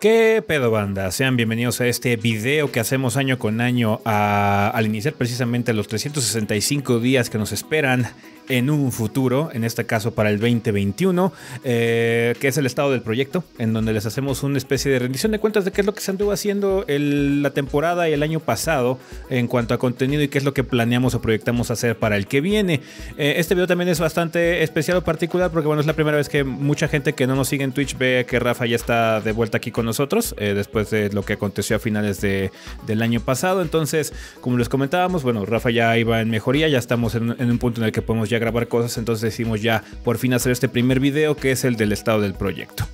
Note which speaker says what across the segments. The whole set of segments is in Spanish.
Speaker 1: ¿Qué pedo banda? Sean bienvenidos a este video que hacemos año con año al iniciar precisamente los 365 días que nos esperan en un futuro, en este caso para el 2021, eh, que es el estado del proyecto, en donde les hacemos una especie de rendición de cuentas de qué es lo que se anduvo haciendo la temporada y el año pasado en cuanto a contenido y qué es lo que planeamos o proyectamos hacer para el que viene. Eh, este video también es bastante especial o particular porque bueno, es la primera vez que mucha gente que no nos sigue en Twitch ve que Rafa ya está de vuelta aquí con nosotros eh, después de lo que aconteció a finales de, del año pasado. Entonces, como les comentábamos, bueno, Rafa ya iba en mejoría, ya estamos en un punto en el que podemos ya grabar cosas, entonces decimos ya por fin hacer este primer video que es el del estado del proyecto.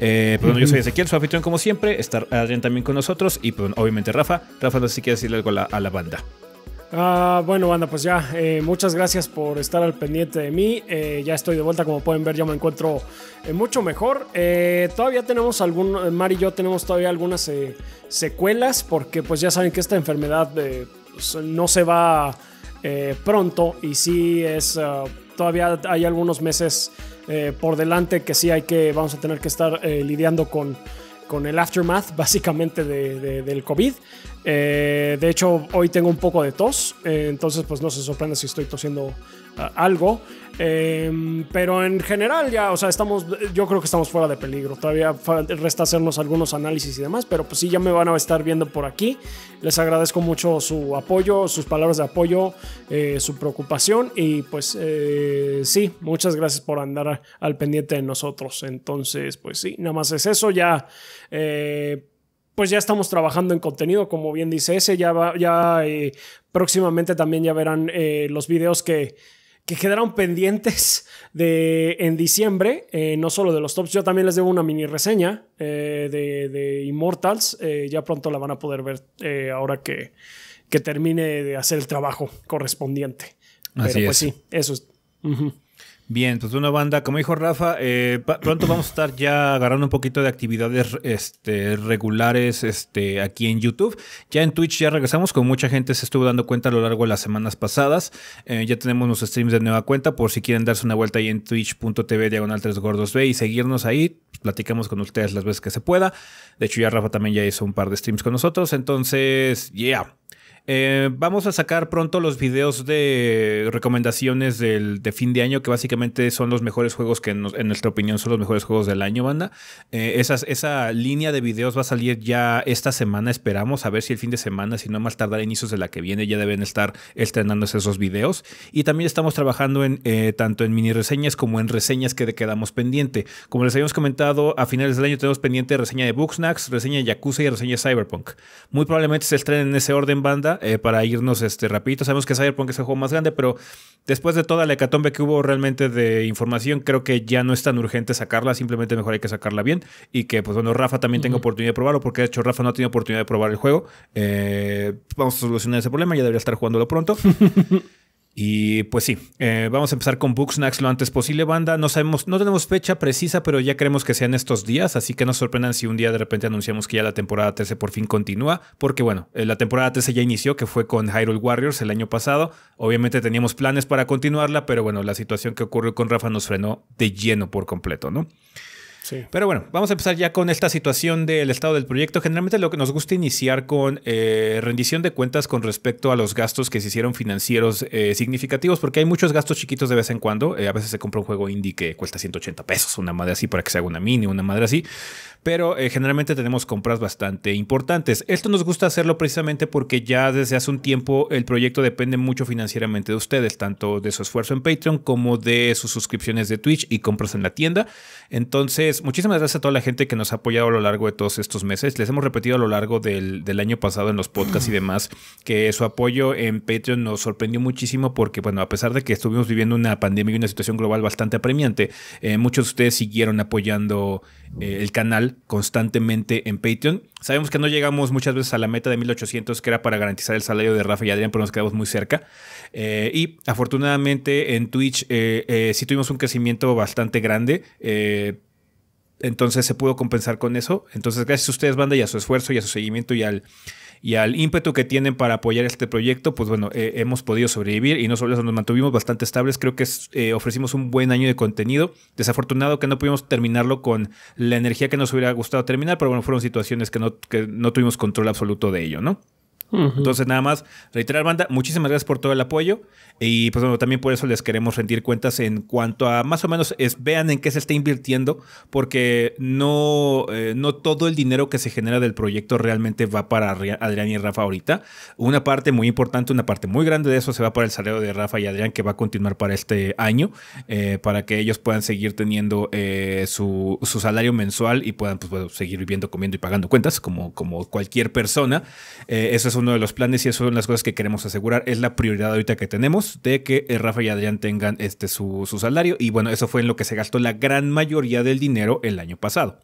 Speaker 1: Eh, pues yo soy Ezequiel, su anfitrión como siempre, estar Adrián también con nosotros y pues, obviamente Rafa. Rafa, no sé si quieres decirle algo a la, banda.
Speaker 2: Ah, bueno, banda, pues ya, eh, muchas gracias por estar al pendiente de mí. Eh, ya estoy de vuelta, como pueden ver, ya me encuentro mucho mejor. todavía tenemos algún, Mari y yo tenemos todavía algunas secuelas, porque pues ya saben que esta enfermedad pues, no se va eh, pronto y si es eh, todavía hay algunos meses eh, por delante que sí hay que vamos a tener que estar lidiando con, con el aftermath básicamente del COVID. de hecho, hoy tengo un poco de tos, entonces pues no se sorprende si estoy tosiendo algo. Em, pero en general ya, o sea, estamos, yo creo que estamos fuera de peligro. Todavía resta hacernos algunos análisis y demás, pero pues sí, ya me van a estar viendo por aquí. Les agradezco mucho su apoyo, sus palabras de apoyo, eh, su preocupación y pues eh, sí, muchas gracias por andar al pendiente de nosotros. Entonces, pues sí, nada más es eso, ya eh, pues ya estamos trabajando en contenido, como bien dice ese, ya va, ya próximamente también ya verán los videos que que quedaron pendientes de, en diciembre, eh, no solo de los tops, yo también les debo una mini reseña eh, de, de, Immortals, eh, ya pronto la van a poder ver ahora que, que, termine de hacer el trabajo correspondiente. Así pues sí, eso es.
Speaker 1: Bien, pues una banda, como dijo Rafa, eh, pronto vamos a estar ya agarrando un poquito de actividades este, regulares este, aquí en YouTube. Ya en Twitch ya regresamos, como mucha gente se estuvo dando cuenta a lo largo de las semanas pasadas. Eh, ya tenemos los streams de nueva cuenta, por si quieren darse una vuelta ahí en twitch.tv diagonal 3gordos y seguirnos ahí. Platicamos con ustedes las veces que se pueda. De hecho, ya Rafa también ya hizo un par de streams con nosotros. Entonces, yeah. Eh, vamos a sacar pronto los videos de recomendaciones del, de fin de año, que básicamente son los mejores juegos que en nuestra opinión son los mejores juegos del año, banda. Eh, esa línea de videos va a salir ya esta semana, esperamos, a ver si el fin de semana, si no más tardar inicios de la que viene, ya deben estar estrenándose esos videos. Y también estamos trabajando en eh, tanto en mini reseñas como en reseñas que quedamos pendiente. Como les habíamos comentado, a finales del año tenemos pendiente reseña de Booksnacks, reseña de Yakuza y reseña de Cyberpunk. Muy probablemente se estrenen en ese orden, banda. Eh, para irnos este, rapidito. Sabemos que Cyberpunk es el juego más grande, pero después de toda la hecatombe que hubo realmente de información, creo que ya no es tan urgente sacarla, simplemente mejor hay que sacarla bien y que, pues bueno, Rafa también tenga oportunidad de probarlo, porque de hecho Rafa no ha tenido oportunidad de probar el juego. Eh, vamos a solucionar ese problema, ya debería estar jugándolo pronto. Y pues sí, eh, vamos a empezar con Booksnacks lo antes posible, banda. No sabemos, no tenemos fecha precisa, pero ya queremos que sean estos días, así que no sorprendan si un día de repente anunciamos que ya la temporada 13 por fin continúa, porque bueno, eh, la temporada 13 ya inició, que fue con Hyrule Warriors el año pasado. Obviamente teníamos planes para continuarla, pero bueno, la situación que ocurrió con Rafa nos frenó de lleno por completo, ¿no? Pero bueno, vamos a empezar ya con esta situación del estado del proyecto. Generalmente lo que nos gusta iniciar con eh, rendición de cuentas con respecto a los gastos que se hicieron financieros eh, significativos, porque hay muchos gastos chiquitos de vez en cuando. Eh, a veces se compra un juego indie que cuesta 180 pesos, una madre así para que se haga una mini, una madre así. Pero generalmente tenemos compras bastante importantes. Esto nos gusta hacerlo precisamente porque ya desde hace un tiempo el proyecto depende mucho financieramente de ustedes, tanto de su esfuerzo en Patreon como de sus suscripciones de Twitch y compras en la tienda. Entonces, pues, muchísimas gracias a toda la gente que nos ha apoyado a lo largo de todos estos meses. Les hemos repetido a lo largo del, año pasado en los podcasts y demás que su apoyo en Patreon nos sorprendió muchísimo porque, bueno, a pesar de que estuvimos viviendo una pandemia y una situación global bastante apremiante, eh, muchos de ustedes siguieron apoyando eh, el canal constantemente en Patreon. Sabemos que no llegamos muchas veces a la meta de 1800 que era para garantizar el salario de Rafa y Adrián, pero nos quedamos muy cerca. Eh, y afortunadamente en Twitch sí tuvimos un crecimiento bastante grande. Entonces se pudo compensar con eso. Entonces, gracias a ustedes, banda, y a su esfuerzo y a su seguimiento y al, y al ímpetu que tienen para apoyar este proyecto, pues bueno, eh, hemos podido sobrevivir y no solo nos mantuvimos bastante estables. Creo que eh, ofrecimos un buen año de contenido. Desafortunado que no pudimos terminarlo con la energía que nos hubiera gustado terminar, pero bueno, fueron situaciones que no, que no tuvimos control absoluto de ello, ¿no? Entonces, nada más, reiterar, banda, muchísimas gracias por todo el apoyo. Y pues bueno, también por eso les queremos rendir cuentas en cuanto a más o menos es, vean en qué se está invirtiendo, porque no, eh, no todo el dinero que se genera del proyecto realmente va para Adrián y Rafa ahorita. Una parte muy importante, una parte muy grande de eso se va para el salario de Rafa y Adrián, que va a continuar para este año, eh, para que ellos puedan seguir teniendo eh, su, su, salario mensual y puedan pues, seguir viviendo, comiendo y pagando cuentas como, como cualquier persona. eso es uno de los planes y eso son las cosas que queremos asegurar. Es la prioridad ahorita que tenemos de que eh, Rafa y Adrián tengan este, su, su salario. Y bueno, eso fue en lo que se gastó la gran mayoría del dinero el año pasado.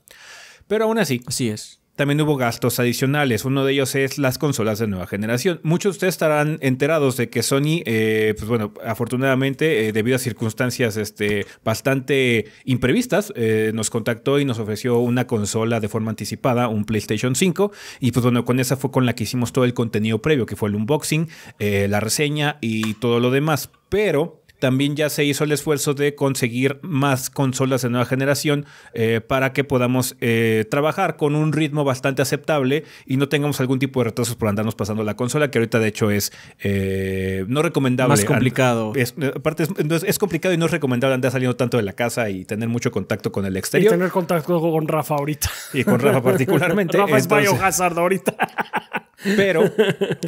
Speaker 1: Pero aún así. Así es también hubo gastos adicionales. Uno de ellos es las consolas de nueva generación. Muchos de ustedes estarán enterados de que Sony, eh, pues bueno, afortunadamente, eh, debido a circunstancias este, bastante imprevistas, eh, nos contactó y nos ofreció una consola de forma anticipada, un PlayStation 5. Y pues bueno, con esa fue con la que hicimos todo el contenido previo, que fue el unboxing, la reseña y todo lo demás. Pero también ya se hizo el esfuerzo de conseguir más consolas de nueva generación eh, para que podamos eh, trabajar con un ritmo bastante aceptable y no tengamos algún tipo de retrasos por andarnos pasando la consola, que ahorita de hecho es eh, no recomendable. Más complicado. Es, aparte, es, complicado y no es recomendable andar saliendo tanto de la casa y tener mucho contacto con el exterior. Y tener
Speaker 2: contacto con Rafa ahorita. Y con Rafa particularmente. Rafa es Bayo Hazard ahorita. Pero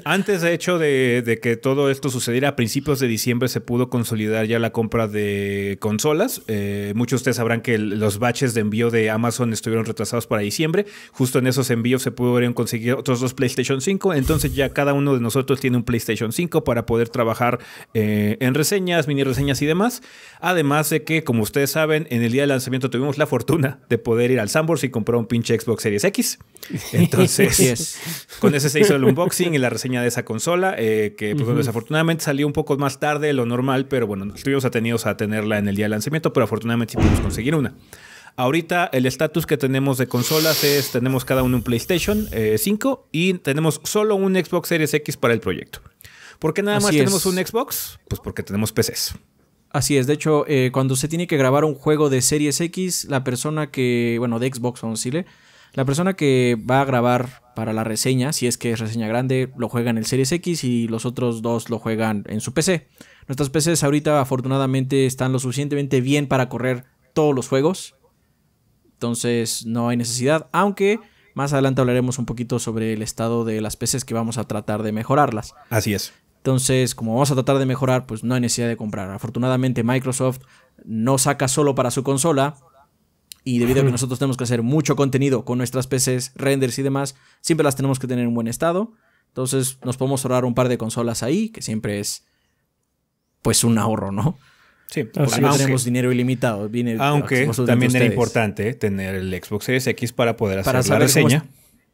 Speaker 1: antes de hecho de, que todo esto sucediera, a principios de diciembre se pudo consolidar ya la compra de consolas. Eh, muchos de ustedes sabrán que los baches de envío de Amazon estuvieron retrasados para diciembre. Justo en esos envíos se pudieron conseguir otros dos PlayStation 5. Entonces ya cada uno de nosotros tiene un PlayStation 5 para poder trabajar eh, en reseñas, mini reseñas y demás. Además de que, como ustedes saben, en el día de lanzamiento tuvimos la fortuna de poder ir al Sambors y comprar un pinche Xbox Series X.
Speaker 3: Entonces, con ese se hizo el
Speaker 1: unboxing y la reseña de esa consola, eh, que pues, desafortunadamente salió un poco más tarde de lo normal, pero bueno, estuvimos atenidos a tenerla en el día de lanzamiento, pero afortunadamente sí pudimos conseguir una. Ahorita el estatus que tenemos de consolas es, tenemos cada uno un PlayStation 5 eh, y tenemos solo un Xbox Series X para el proyecto. ¿Por qué nada más tenemos un Xbox? Pues porque tenemos PCs. Así es, de hecho, eh, cuando se tiene que grabar un juego
Speaker 4: de Series X, la persona que, bueno, de Xbox a decirle, la persona que va a grabar para la reseña, si es que es reseña grande, lo juega en el Series X y los otros dos lo juegan en su PC. Nuestras PCs ahorita afortunadamente están lo suficientemente bien para correr todos los juegos. Entonces no hay necesidad, aunque más adelante hablaremos un poquito sobre el estado de las PCs que vamos a tratar de mejorarlas. Así es. Entonces, como vamos a tratar de mejorar, pues no hay necesidad de comprar. Afortunadamente Microsoft no saca solo para su consola, y debido a que nosotros tenemos que hacer mucho contenido con nuestras PCs, renders y demás, siempre las tenemos que tener en buen estado. Entonces nos podemos ahorrar un par de consolas ahí, que siempre es pues un ahorro, ¿no? Sí, porque pues, no tenemos dinero ilimitado. Viene aunque también era
Speaker 1: importante tener el Xbox Series X para poder hacer la reseña.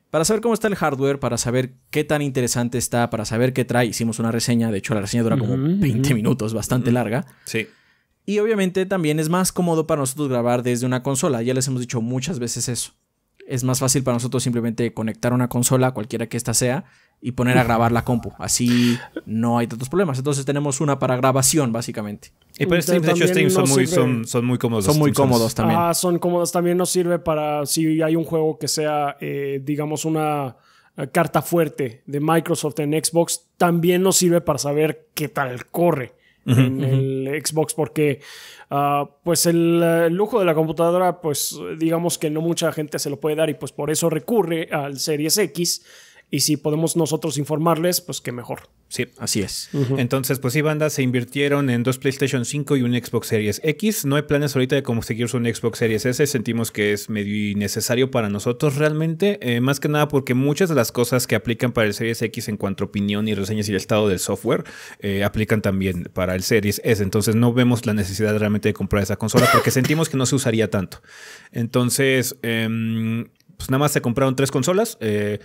Speaker 1: para
Speaker 4: saber cómo está el hardware, para saber qué tan interesante está, para saber qué trae. Hicimos una reseña, de hecho la reseña dura como 20 minutos, bastante larga. Sí. Y obviamente también es más cómodo para nosotros grabar desde una consola, ya les hemos dicho muchas veces eso. Es más fácil para nosotros simplemente conectar una consola, cualquiera que ésta sea, y poner a grabar la compu. Así no hay tantos problemas. Entonces tenemos una para grabación, básicamente. Y por streams, hecho, son, muy, cómodos. Son muy cómodos también. Ah,
Speaker 2: son cómodos. También nos sirve para si hay un juego que sea, eh, digamos, una eh, carta fuerte de Microsoft en Xbox, también nos sirve para saber qué tal corre en el Xbox porque ah, pues el, el, eh, lujo de la computadora pues digamos que no mucha gente se lo puede dar y pues por eso recurre al Series X y si podemos nosotros informarles, pues qué mejor.
Speaker 1: Sí, así es. Entonces, pues sí, banda, se invirtieron en dos PlayStation 5 y un Xbox Series X. No hay planes ahorita de conseguirse un Xbox Series S. Sentimos que es medio innecesario para nosotros realmente. Eh, más que nada porque muchas de las cosas que aplican para el Series X en cuanto a opinión y reseñas y el estado del software, eh, aplican también para el Series S. Entonces, no vemos la necesidad realmente de comprar esa consola porque sentimos que no se usaría tanto. Entonces, em, pues nada más se compraron tres consolas. Eh,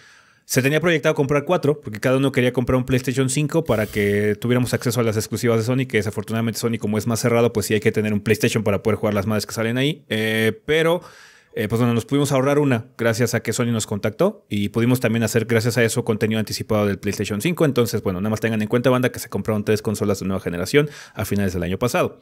Speaker 1: se tenía proyectado comprar cuatro, porque cada uno quería comprar un PlayStation 5 para que tuviéramos acceso a las exclusivas de Sony, que desafortunadamente Sony, como es más cerrado, pues sí hay que tener un PlayStation para poder jugar las madres que salen ahí. Eh, pero, eh, pues bueno, nos pudimos ahorrar una gracias a que Sony nos contactó y pudimos también hacer, gracias a eso, contenido anticipado del PlayStation 5. Entonces, bueno, nada más tengan en cuenta, banda, que se compraron tres consolas de nueva generación a finales del año pasado.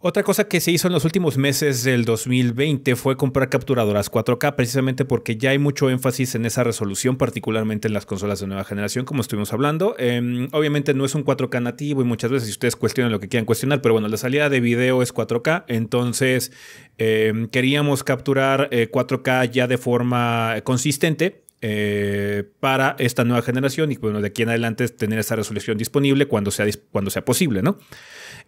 Speaker 1: Otra cosa que se hizo en los últimos meses del 2020 fue comprar capturadoras 4K, precisamente porque ya hay mucho énfasis en esa resolución, particularmente en las consolas de nueva generación, como estuvimos hablando. Em, obviamente no es un 4K nativo y muchas veces si ustedes cuestionan lo que quieran cuestionar, pero bueno, la salida de video es 4K, entonces em, queríamos capturar 4K eh, ya de forma consistente. Eh, para esta nueva generación y bueno, de aquí en adelante tener esa resolución disponible cuando sea, cuando sea posible, ¿no?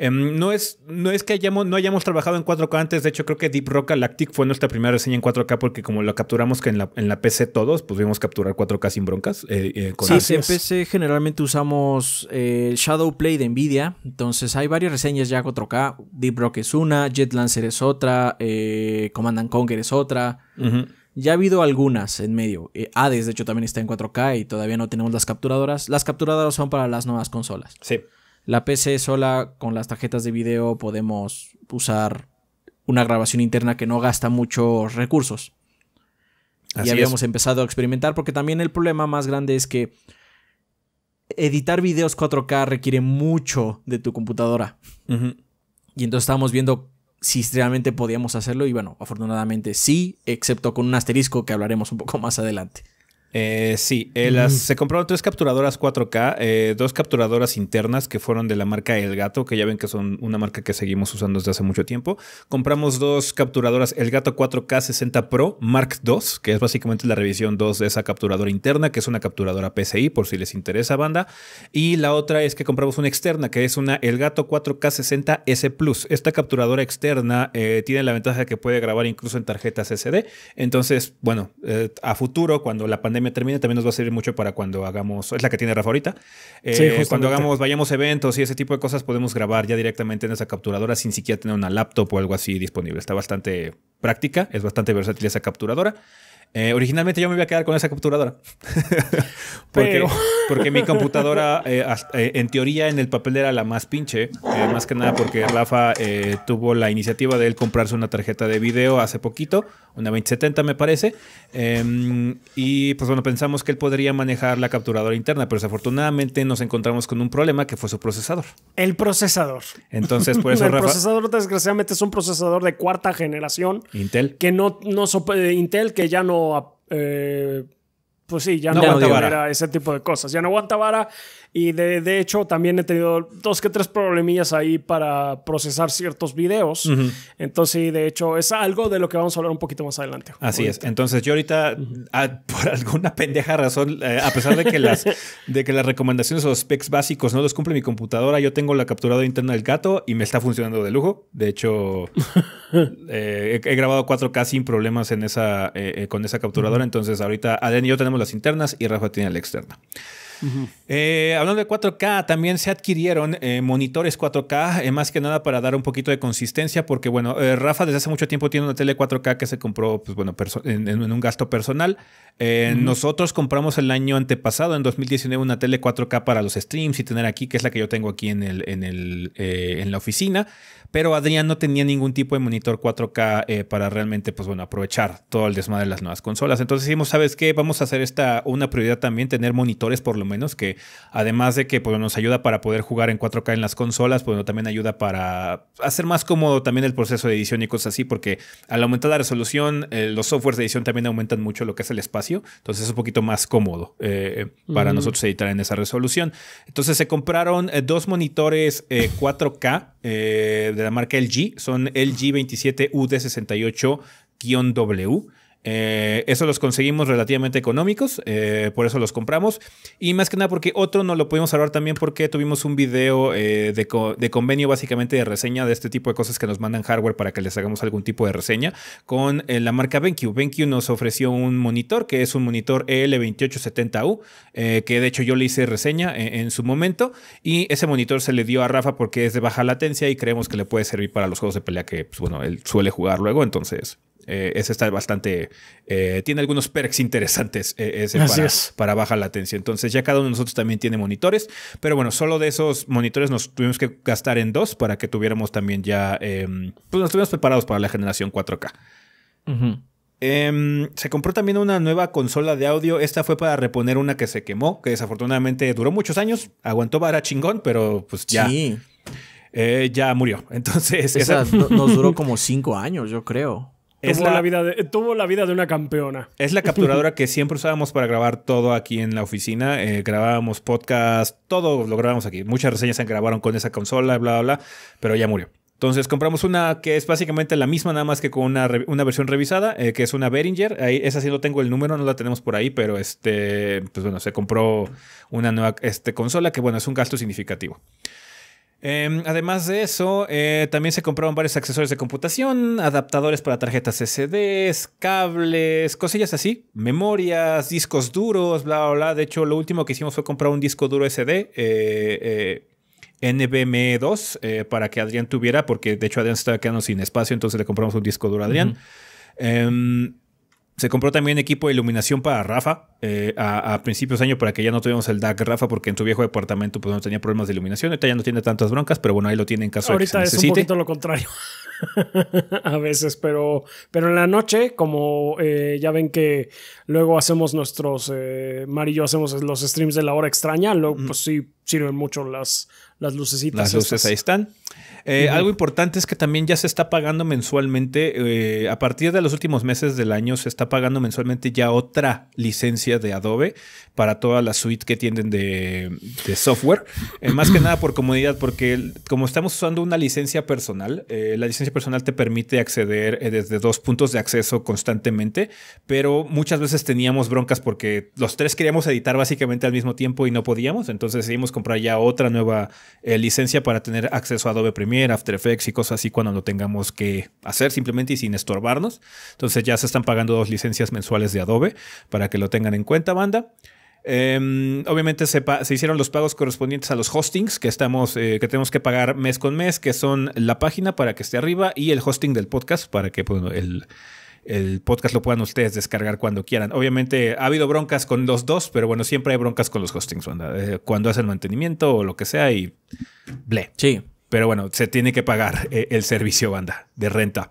Speaker 1: Em, no, es, no es que hayamos, no hayamos trabajado en 4K antes, de hecho creo que Deep Rock Galactic fue nuestra primera reseña en 4K porque como lo capturamos que en la, en la PC todos, pudimos pues capturar 4K sin broncas. Eh, eh, sí, en
Speaker 4: PC generalmente usamos eh, Shadow Play de Nvidia, entonces hay varias reseñas ya 4K, Deep Rock es una, Jet Lancer es otra, Command Conquer es otra. Ya ha habido algunas en medio. Ades de hecho, también está en 4K y todavía no tenemos las capturadoras. Las capturadoras son para las nuevas consolas. Sí. La PC sola con las tarjetas de video podemos usar una grabación interna que no gasta muchos recursos. y habíamos empezado a experimentar porque también el problema más grande es que editar videos 4K requiere mucho de tu computadora.
Speaker 5: Y
Speaker 4: entonces estábamos viendo si realmente podíamos hacerlo y bueno, afortunadamente sí, excepto con un asterisco que hablaremos un poco más adelante.
Speaker 1: Eh, sí, eh, mm. se compraron tres capturadoras 4K, eh, dos capturadoras internas que fueron de la marca El Gato, que ya ven que son una marca que seguimos usando desde hace mucho tiempo. Compramos dos capturadoras El Gato 4K 60 Pro Mark II, que es básicamente la revisión 2 de esa capturadora interna, que es una capturadora PCI, por si les interesa, banda. Y la otra es que compramos una externa, que es una El Gato 4K 60 S Plus. Esta capturadora externa tiene la ventaja de que puede grabar incluso en tarjetas SD. Entonces, bueno, a futuro, cuando la pandemia me termine, también nos va a servir mucho para cuando hagamos, es la que tiene Rafa ahorita, eh, cuando hagamos, vayamos eventos y ese tipo de cosas, podemos grabar ya directamente en esa capturadora sin siquiera tener una laptop o algo así disponible. Está bastante práctica, es bastante versátil esa capturadora. Eh, originalmente yo me iba a quedar con esa capturadora.
Speaker 2: porque, porque mi computadora,
Speaker 1: eh, eh, en teoría, en el papel era la más pinche. más que nada porque Rafa tuvo la iniciativa de él comprarse una tarjeta de video hace poquito, una 2070 me parece. Em, y pues bueno, pensamos que él podría manejar la capturadora interna, pero desafortunadamente nos encontramos con un problema que fue su procesador.
Speaker 2: El procesador.
Speaker 1: Entonces, por eso el procesador,
Speaker 2: desgraciadamente, es un procesador de cuarta generación. Intel. Que no, no Intel, que ya no eh, pues sí, ya no, aguanta ese tipo de cosas. Ya no aguanta vara y de, hecho, también he tenido dos que tres problemillas ahí para procesar ciertos videos. Entonces, de hecho, es algo de lo que vamos a hablar un poquito más adelante.
Speaker 1: Así es. Entonces, yo ahorita, ah, por alguna pendeja razón, eh, a pesar de que, las, de que las recomendaciones o los specs básicos no los cumple mi computadora, yo tengo la capturadora interna del gato y me está funcionando de lujo. De hecho, eh, he, grabado 4K sin problemas en esa, eh, con esa capturadora. Entonces, ahorita Adrián y yo tenemos las internas y Rafa tiene la externa. Eh, hablando de 4K, también se adquirieron eh, monitores 4K, eh, más que nada para dar un poquito de consistencia, porque bueno, Rafa desde hace mucho tiempo tiene una tele 4K que se compró pues, bueno, en, un gasto personal. Nosotros compramos el año antepasado, en 2019, una tele 4K para los streams y tener aquí, que es la que yo tengo aquí en, el, en, el, en la oficina. Pero Adrián no tenía ningún tipo de monitor 4K eh, para realmente, pues bueno, aprovechar todo el desmadre de las nuevas consolas. Entonces decimos, ¿sabes qué? Vamos a hacer esta una prioridad también, tener monitores por lo menos, que además de que pues, nos ayuda para poder jugar en 4K en las consolas, pues también ayuda para hacer más cómodo también el proceso de edición y cosas así, porque al aumentar la resolución, eh, los softwares de edición también aumentan mucho lo que es el espacio, entonces es un poquito más cómodo eh, para nosotros editar en esa resolución. Entonces se compraron dos monitores 4K de de la marca LG, son LG 27UD68-W. Eh, eso los conseguimos relativamente económicos, eh, por eso los compramos. Y más que nada porque otro no lo pudimos hablar también porque tuvimos un video eh, de, convenio básicamente de reseña de este tipo de cosas que nos mandan hardware para que les hagamos algún tipo de reseña con la marca BenQ. BenQ nos ofreció un monitor que es un monitor EL2870U, que de hecho yo le hice reseña en, su momento y ese monitor se le dio a Rafa porque es de baja latencia y creemos que le puede servir para los juegos de pelea que pues, bueno, él suele jugar luego, entonces... Eh, ese está bastante. Eh, tiene algunos perks interesantes eh, ese para, es. para, baja latencia. Entonces, ya cada uno de nosotros también tiene monitores. Pero bueno, solo de esos monitores nos tuvimos que gastar en dos para que tuviéramos también ya. Em, pues nos tuvimos preparados para la generación 4K. Em, se compró también una nueva consola de audio. Esta fue para reponer una que se quemó, que desafortunadamente duró muchos años. Aguantó vara chingón, pero pues ya. Sí. ya murió. Entonces. nos duró como cinco años, yo creo. Es tuvo, la,
Speaker 2: vida de, tuvo la vida de una campeona.
Speaker 1: Es la capturadora que siempre usábamos para grabar todo aquí en la oficina. Eh, grabábamos podcast, todo lo grabábamos aquí. Muchas reseñas se grabaron con esa consola, bla, bla, bla, pero ya murió. Entonces compramos una que es básicamente la misma, nada más que con una, versión revisada, eh, que es una Behringer. Ahí, esa sí no tengo el número, no la tenemos por ahí, pero este, pues bueno, se compró una nueva este, consola que bueno, es un gasto significativo. Em, además de eso, eh, también se compraron varios accesorios de computación, adaptadores para tarjetas SDs, cables, cosillas así, memorias, discos duros, bla, bla, bla. De hecho, lo último que hicimos fue comprar un disco duro SD. Eh, 2 eh, eh, para que Adrián tuviera, porque de hecho Adrián se estaba quedando sin espacio, entonces le compramos un disco duro a Adrián. Se compró también equipo de iluminación para Rafa eh, a, principios de año para que ya no tuviéramos el DAC Rafa porque en su viejo departamento pues no tenía problemas de iluminación. Ahorita ya no tiene tantas broncas, pero bueno, ahí lo tienen en caso Ahorita es un poquito
Speaker 2: lo contrario a veces, pero, pero en la noche, como eh, ya ven que luego hacemos nuestros, eh, y yo hacemos los streams de la hora extraña, luego, pues sí sirven mucho las, las lucecitas. Las luces ahí están. Eh, algo importante es que también ya se está pagando mensualmente,
Speaker 1: eh, a partir de los últimos meses del año, se está pagando mensualmente ya otra licencia de Adobe para toda la suite que tienden de, software. Eh, más que nada por comodidad, porque como estamos usando una licencia personal, la licencia personal te permite acceder desde dos puntos de acceso constantemente, pero muchas veces teníamos broncas porque los tres queríamos editar básicamente al mismo tiempo y no podíamos, entonces seguimos con comprar ya otra nueva eh, licencia para tener acceso a Adobe Premiere, After Effects y cosas así cuando lo tengamos que hacer simplemente y sin estorbarnos. Entonces ya se están pagando dos licencias mensuales de Adobe para que lo tengan en cuenta, banda. Em, obviamente se, hicieron los pagos correspondientes a los hostings que, estamos, eh, que tenemos que pagar mes con mes, que son la página para que esté arriba y el hosting del podcast para que pues, el, el podcast lo puedan ustedes descargar cuando quieran. Obviamente ha habido broncas con los dos, pero bueno, siempre hay broncas con los hostings, banda. Eh, cuando hacen mantenimiento o lo que sea y ble. Sí. Pero bueno, se tiene que pagar eh, el servicio, banda, de renta.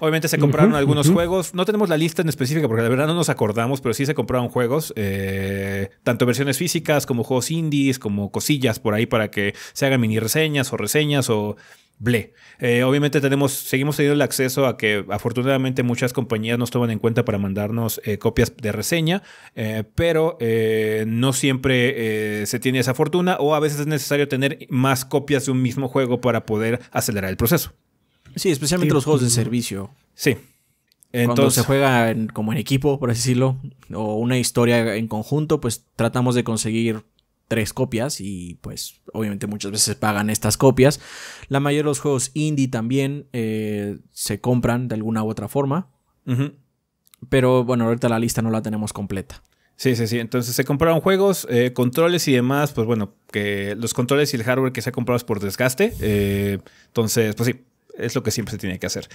Speaker 1: Obviamente se compraron algunos juegos. No tenemos la lista en específica porque la verdad no nos acordamos, pero sí se compraron juegos. Eh, tanto versiones físicas como juegos indies, como cosillas por ahí para que se hagan mini reseñas o reseñas o eh, obviamente tenemos, seguimos teniendo el acceso a que afortunadamente muchas compañías nos toman en cuenta para mandarnos eh, copias de reseña, eh, pero no siempre se tiene esa fortuna o a veces es necesario tener más copias de un mismo juego para poder acelerar el proceso. Sí, especialmente los juegos de servicio.
Speaker 4: Sí. Entonces, Cuando se juega como en equipo, por así decirlo, o una historia en conjunto, pues tratamos de conseguir tres copias y pues obviamente muchas veces pagan estas copias. La mayoría de los juegos indie también eh, se compran de alguna u
Speaker 1: otra forma. Pero bueno, ahorita la lista no la tenemos completa. Sí, sí, sí. Entonces se compraron juegos, eh, controles y demás. Pues bueno, que los controles y el hardware que se ha comprado es por desgaste. Eh, entonces, pues sí, es lo que siempre se tiene que hacer.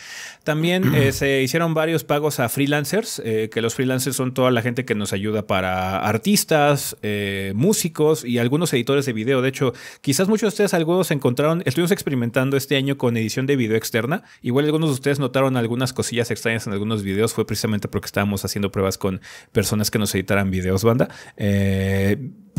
Speaker 1: También eh, se hicieron varios pagos a freelancers, eh, que los freelancers son toda la gente que nos ayuda para artistas, eh, músicos y algunos editores de video. De hecho, quizás muchos de ustedes algunos encontraron, estuvimos experimentando este año con edición de video externa. Igual algunos de ustedes notaron algunas cosillas extrañas en algunos videos, fue precisamente porque estábamos haciendo pruebas con personas que nos editaran videos, banda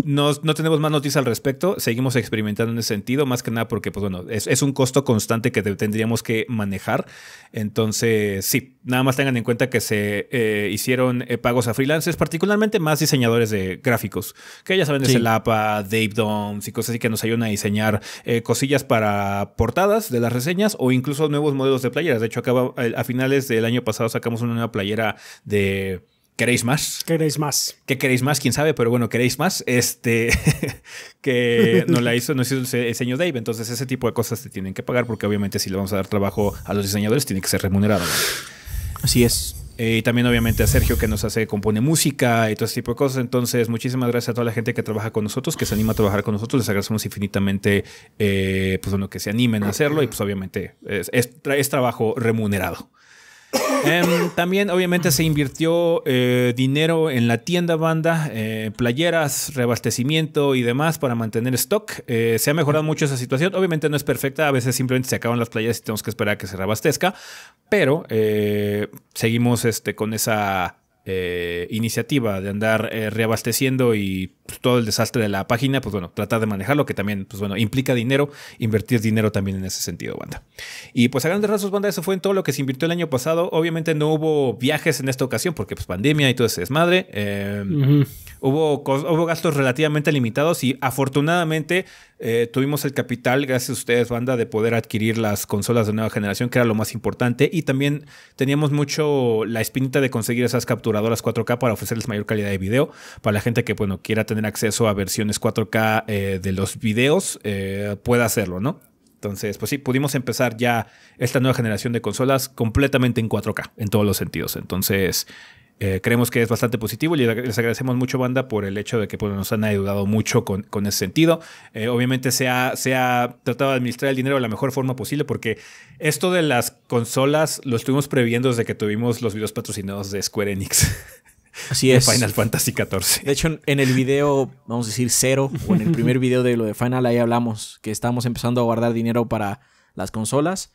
Speaker 1: no, tenemos más noticias al respecto, seguimos experimentando en ese sentido, más que nada porque, pues bueno, es, un costo constante que tendríamos que manejar. Entonces, sí, nada más tengan en cuenta que se eh, hicieron eh, pagos a freelancers, particularmente más diseñadores de gráficos, que ya saben, de el APA, Dave Doms y cosas así que nos ayudan a diseñar eh, cosillas para portadas de las reseñas o incluso nuevos modelos de playeras. De hecho, acaba, a finales del año pasado sacamos una nueva playera de ¿Queréis más? ¿Queréis más? ¿Qué queréis más? ¿Quién sabe? Pero bueno, ¿queréis más? Este, que no la hizo, no hizo el diseño Dave. Entonces ese tipo de cosas te tienen que pagar porque obviamente si le vamos a dar trabajo a los diseñadores tiene que ser remunerado. Así es. Eh, y también obviamente a Sergio que nos hace, compone música y todo ese tipo de cosas. Entonces, muchísimas gracias a toda la gente que trabaja con nosotros, que se anima a trabajar con nosotros. Les agradecemos infinitamente, eh, pues lo que se animen a hacerlo y pues obviamente es trabajo remunerado. Em, también obviamente se invirtió eh, dinero en la tienda banda, eh, playeras, reabastecimiento y demás para mantener stock. Eh, se ha mejorado mucho esa situación. Obviamente no es perfecta, a veces simplemente se acaban las playeras y tenemos que esperar a que se reabastezca, pero seguimos este, con esa iniciativa de andar reabasteciendo y pues, todo el desastre de la página, pues bueno, tratar de manejarlo, que también, pues bueno, implica dinero, invertir dinero también en ese sentido, banda. Y pues a grandes rasgos, banda, eso fue en todo lo que se invirtió el año pasado. Obviamente no hubo viajes en esta ocasión porque pues pandemia y todo ese desmadre. Em, hubo, gastos relativamente limitados y afortunadamente eh, tuvimos el capital, gracias a ustedes, banda, de poder adquirir las consolas de nueva generación, que era lo más importante. Y también teníamos mucho la espinita de conseguir esas capturadoras 4K para ofrecerles mayor calidad de video para la gente que, bueno, quiera tener acceso a versiones 4K eh, de los videos, eh, pueda hacerlo, ¿no? Entonces, pues sí, pudimos empezar ya esta nueva generación de consolas completamente en 4K, en todos los sentidos. Entonces, eh, creemos que es bastante positivo y les agradecemos mucho, banda, por el hecho de que pues, nos han ayudado mucho con, ese sentido. obviamente se ha, tratado de administrar el dinero de la mejor forma posible porque esto de las consolas lo estuvimos previendo desde que tuvimos los videos patrocinados de Square Enix. es. Final Fantasy XIV. De hecho,
Speaker 4: en el video, vamos a decir cero, o en el primer video de lo de Final, ahí hablamos que estábamos empezando a guardar dinero para las consolas.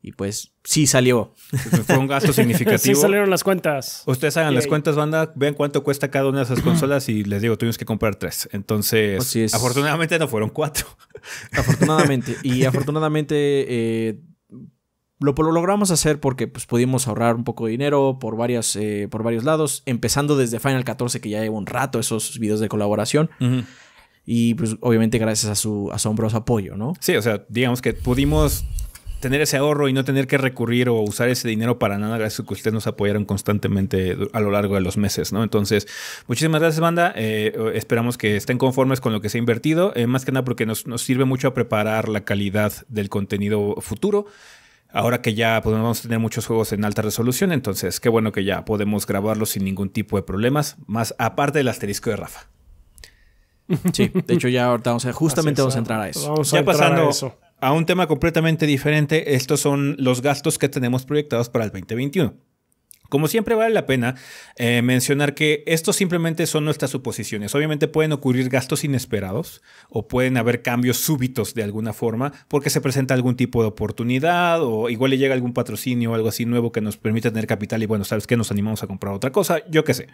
Speaker 4: Y pues sí salió. Pues, pues, fue un
Speaker 2: gasto significativo. sí salieron las cuentas. Ustedes hagan las
Speaker 1: cuentas, banda, vean cuánto cuesta cada una de esas consolas y les digo, tuvimos que comprar tres. Entonces, afortunadamente no fueron cuatro. Afortunadamente.
Speaker 4: Y afortunadamente eh, pues, lo, logramos hacer porque pues, pudimos ahorrar un poco de dinero por, varias, eh, por varios lados, empezando desde Final 14, que ya llevo un rato
Speaker 1: esos videos de
Speaker 4: colaboración. Y pues obviamente gracias a su asombroso apoyo, ¿no?
Speaker 1: Sí, o sea, digamos que pudimos tener ese ahorro y no tener que recurrir o usar ese dinero para nada gracias a que ustedes nos apoyaron constantemente a lo largo de los meses, ¿no? Entonces, muchísimas gracias, banda. Eh, esperamos que estén conformes con lo que se ha invertido, eh, más que nada porque nos, nos, sirve mucho a preparar la calidad del contenido futuro Ahora que ya podemos pues, tener muchos juegos en alta resolución, entonces qué bueno que ya podemos grabarlos sin ningún tipo de problemas, más aparte del asterisco de Rafa.
Speaker 3: Sí, de hecho ya ahorita vamos a, justamente vamos a entrar a eso. ya pasando
Speaker 1: a, a un tema completamente diferente, estos son los gastos que tenemos proyectados para el 2021. Como siempre vale la pena eh, mencionar que estos simplemente son nuestras suposiciones. Obviamente pueden ocurrir gastos inesperados o pueden haber cambios súbitos de alguna forma porque se presenta algún tipo de oportunidad o igual le llega algún patrocinio o algo así nuevo que nos permita tener capital y bueno, sabes que nos animamos a comprar otra cosa, yo qué sé.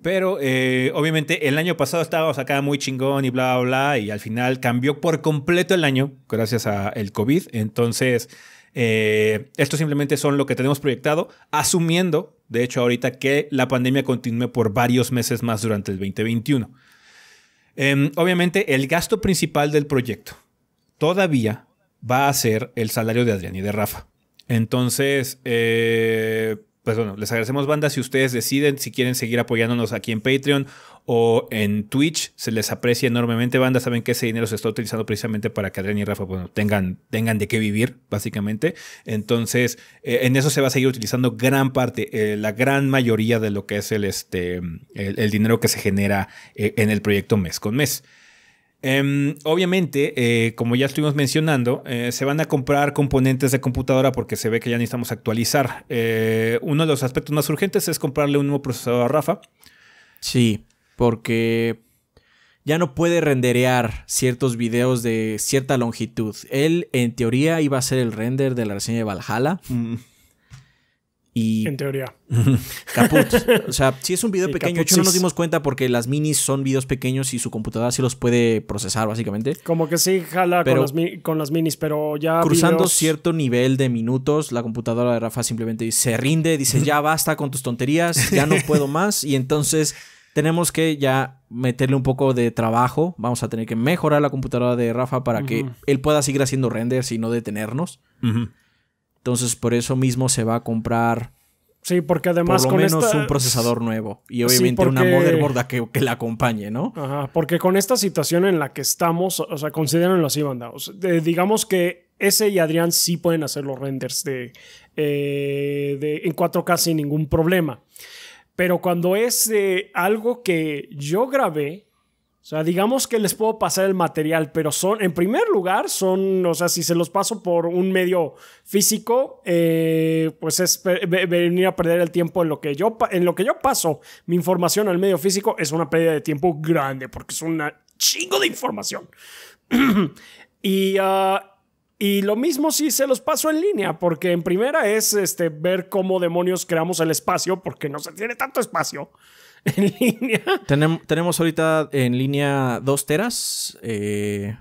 Speaker 1: Pero eh, obviamente el año pasado estábamos acá muy chingón y bla, bla, bla y al final cambió por completo el año gracias al COVID. Entonces... Eh, esto simplemente son lo que tenemos proyectado, asumiendo, de hecho, ahorita que la pandemia continúe por varios meses más durante el 2021. Em, obviamente, el gasto principal del proyecto todavía va a ser el salario de Adrián y de Rafa. Entonces, eh, pues, bueno, les agradecemos banda. Si ustedes deciden, si quieren seguir apoyándonos aquí en Patreon o en Twitch, se les aprecia enormemente banda. Saben que ese dinero se está utilizando precisamente para que Adrián y Rafa tengan, tengan de qué vivir, básicamente. Entonces, eh, en eso se va a seguir utilizando gran parte, eh, la gran mayoría de lo que es el, este, el, dinero que se genera eh, en el proyecto mes con mes. Em, obviamente, eh, como ya estuvimos mencionando, eh, se van a comprar componentes de computadora porque se ve que ya necesitamos actualizar. Eh, uno de los aspectos más urgentes es comprarle un nuevo procesador a Rafa. Sí,
Speaker 4: porque ya no puede renderear ciertos videos de cierta longitud. Él, en teoría, iba a ser el render de la reseña de Valhalla. Mm en teoría. Caput. O sea, si es un video pequeño, no nos dimos cuenta porque las minis son videos pequeños y su computadora sí los puede procesar, básicamente.
Speaker 2: Como que sí jala con, las, minis, pero ya. Cruzando
Speaker 4: cierto nivel de minutos, la computadora de Rafa simplemente se rinde, dice ya basta con tus tonterías, ya no puedo más. Y entonces tenemos que ya meterle un poco de trabajo. Vamos a tener que mejorar la computadora de Rafa para que él pueda seguir haciendo renders y no detenernos. Entonces, por eso mismo se va a comprar.
Speaker 2: Sí, porque además. Por lo con menos un procesador nuevo. Y obviamente una motherboard
Speaker 4: que, que, la acompañe, ¿no?
Speaker 2: Ajá, porque con esta situación en la que estamos, o sea, considérenlo así, banda. digamos que ese y Adrián sí pueden hacer los renders de, eh, de, en 4K sin ningún problema. Pero cuando es algo que yo grabé o sea, digamos que les puedo pasar el material, pero son, en primer lugar, son, o sea, si se los paso por un medio físico, eh, pues es venir a perder el tiempo en lo, que yo, en lo que yo paso mi información al medio físico, es una pérdida de tiempo grande, porque es una chingo de información. y, ah, y lo mismo si se los paso en línea, porque en primera es este, ver cómo demonios creamos el espacio, porque no se tiene tanto espacio. en
Speaker 4: línea. tenemos ahorita en línea dos teras. Eh,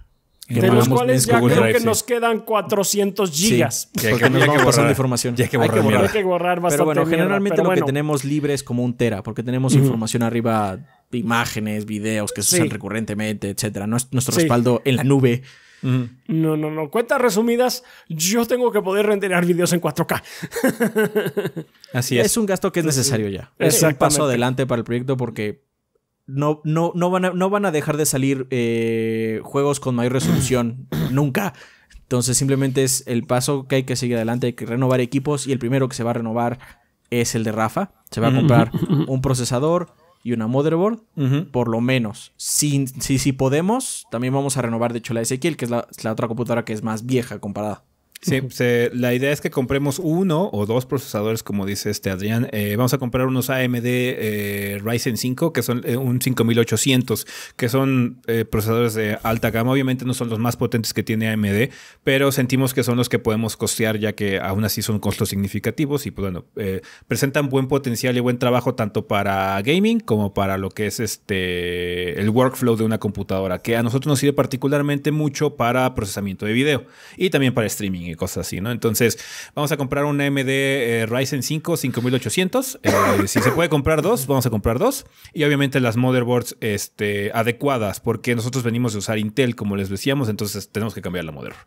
Speaker 4: de los cuales ya creo que nos
Speaker 2: quedan 400 gigas. porque nos vamos pasando
Speaker 4: información. Ya hay, que borrar. bastante. Pero bueno, generalmente lo que tenemos libre es como un tera, porque tenemos información arriba, imágenes, videos que se usan recurrentemente, etcétera. Nuestro respaldo en la nube
Speaker 5: no,
Speaker 2: no, no. Cuentas resumidas, yo tengo que poder renderar videos en 4K.
Speaker 4: Así es. Es un gasto que es necesario ya. Es un paso adelante para el proyecto porque no, no, no, van, a, no van a dejar de salir eh, juegos con mayor resolución nunca. Entonces simplemente es el paso que hay que seguir adelante, hay que renovar equipos y el primero que se va a renovar es el de Rafa. Se va a comprar un procesador, y una motherboard, por lo menos. Si, podemos, también vamos a renovar, de hecho, la Ezequiel, que es la otra computadora que es más vieja comparada.
Speaker 1: Sí, la idea es que compremos uno o dos procesadores, como dice este Adrián. Eh, vamos a comprar unos AMD eh, Ryzen 5, que son eh, un 5800, que son procesadores de alta gama. Obviamente no son los más potentes que tiene AMD, pero sentimos que son los que podemos costear, ya que aún así son costos significativos y, pues, bueno, presentan buen potencial y buen trabajo tanto para gaming como para lo que es este el workflow de una computadora, que a nosotros nos sirve particularmente mucho para procesamiento de video y también para streaming cosas así, ¿no? Entonces, vamos a comprar un AMD eh, Ryzen 5 5800. Eh, si se puede comprar dos, vamos a comprar dos. Y obviamente las motherboards este, adecuadas, porque nosotros venimos de usar Intel, como les decíamos, entonces tenemos que cambiar la motherboard.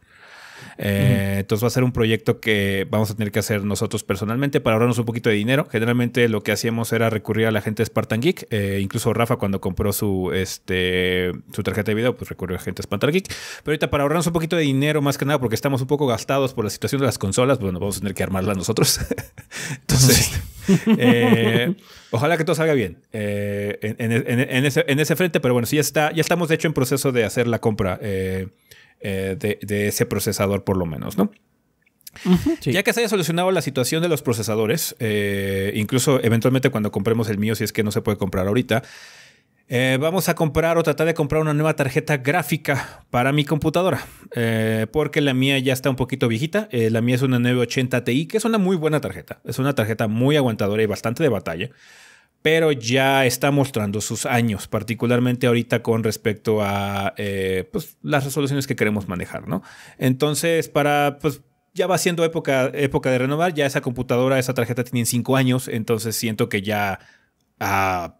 Speaker 1: Eh, entonces va a ser un proyecto que vamos a tener que hacer nosotros personalmente para ahorrarnos un poquito de dinero. Generalmente lo que hacíamos era recurrir a la gente Spartan Geek. Eh, incluso Rafa cuando compró su, este, su tarjeta de video, pues recurrió a gente Spartan Geek. Pero ahorita para ahorrarnos un poquito de dinero, más que nada porque estamos un poco gastados por la situación de las consolas, bueno, pues vamos a tener que armarlas nosotros. Entonces...
Speaker 3: Eh,
Speaker 1: ojalá que todo salga bien en, ese, frente, pero bueno, sí ya está, ya estamos de hecho en proceso de hacer la compra. Eh, eh, de, ese procesador por lo menos, ¿no? Ya que se haya solucionado la situación de los procesadores, eh, incluso eventualmente cuando compremos el mío, si es que no se puede comprar ahorita, eh, vamos a comprar o tratar de comprar una nueva tarjeta gráfica para mi computadora, porque la mía ya está un poquito viejita. la mía es una 980 Ti, que es una muy buena tarjeta. Es una tarjeta muy aguantadora y bastante de batalla pero ya está mostrando sus años, particularmente ahorita con respecto a eh, pues, las resoluciones que queremos manejar, ¿no? Entonces, para, pues, ya va siendo época, época de renovar, ya esa computadora, esa tarjeta tiene cinco años, entonces siento que ya ha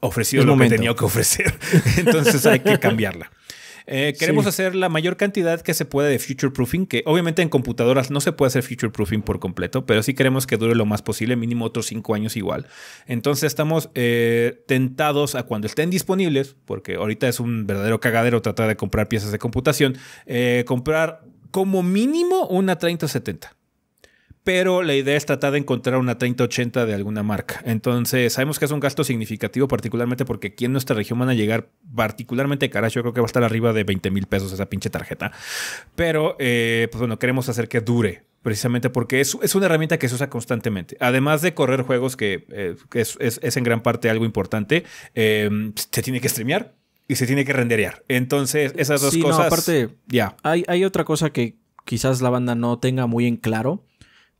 Speaker 1: ofrecido lo que tenía que ofrecer,
Speaker 3: entonces hay que cambiarla.
Speaker 1: Eh, queremos hacer la mayor cantidad que se pueda de future proofing, que obviamente en computadoras no se puede hacer future proofing por completo, pero sí queremos que dure lo más posible, mínimo otros cinco años igual. Entonces estamos eh, tentados a cuando estén disponibles, porque ahorita es un verdadero cagadero tratar de comprar piezas de computación, eh, comprar como mínimo una 3070 pero la idea es tratar de encontrar una 3080 de alguna marca. Entonces, sabemos que es un gasto significativo, particularmente porque aquí en nuestra región van a llegar, particularmente caras. yo creo que va a estar arriba de 20 mil pesos esa pinche tarjeta. Pero, eh, pues bueno, queremos hacer que dure, precisamente porque es, es, una herramienta que se usa constantemente. Además de correr juegos, que, eh, es, en gran parte algo importante, em, se tiene que streamear. Y se tiene que renderear. Entonces, esas dos cosas. aparte, ya.
Speaker 4: Hay, hay otra cosa que quizás la banda no tenga muy en claro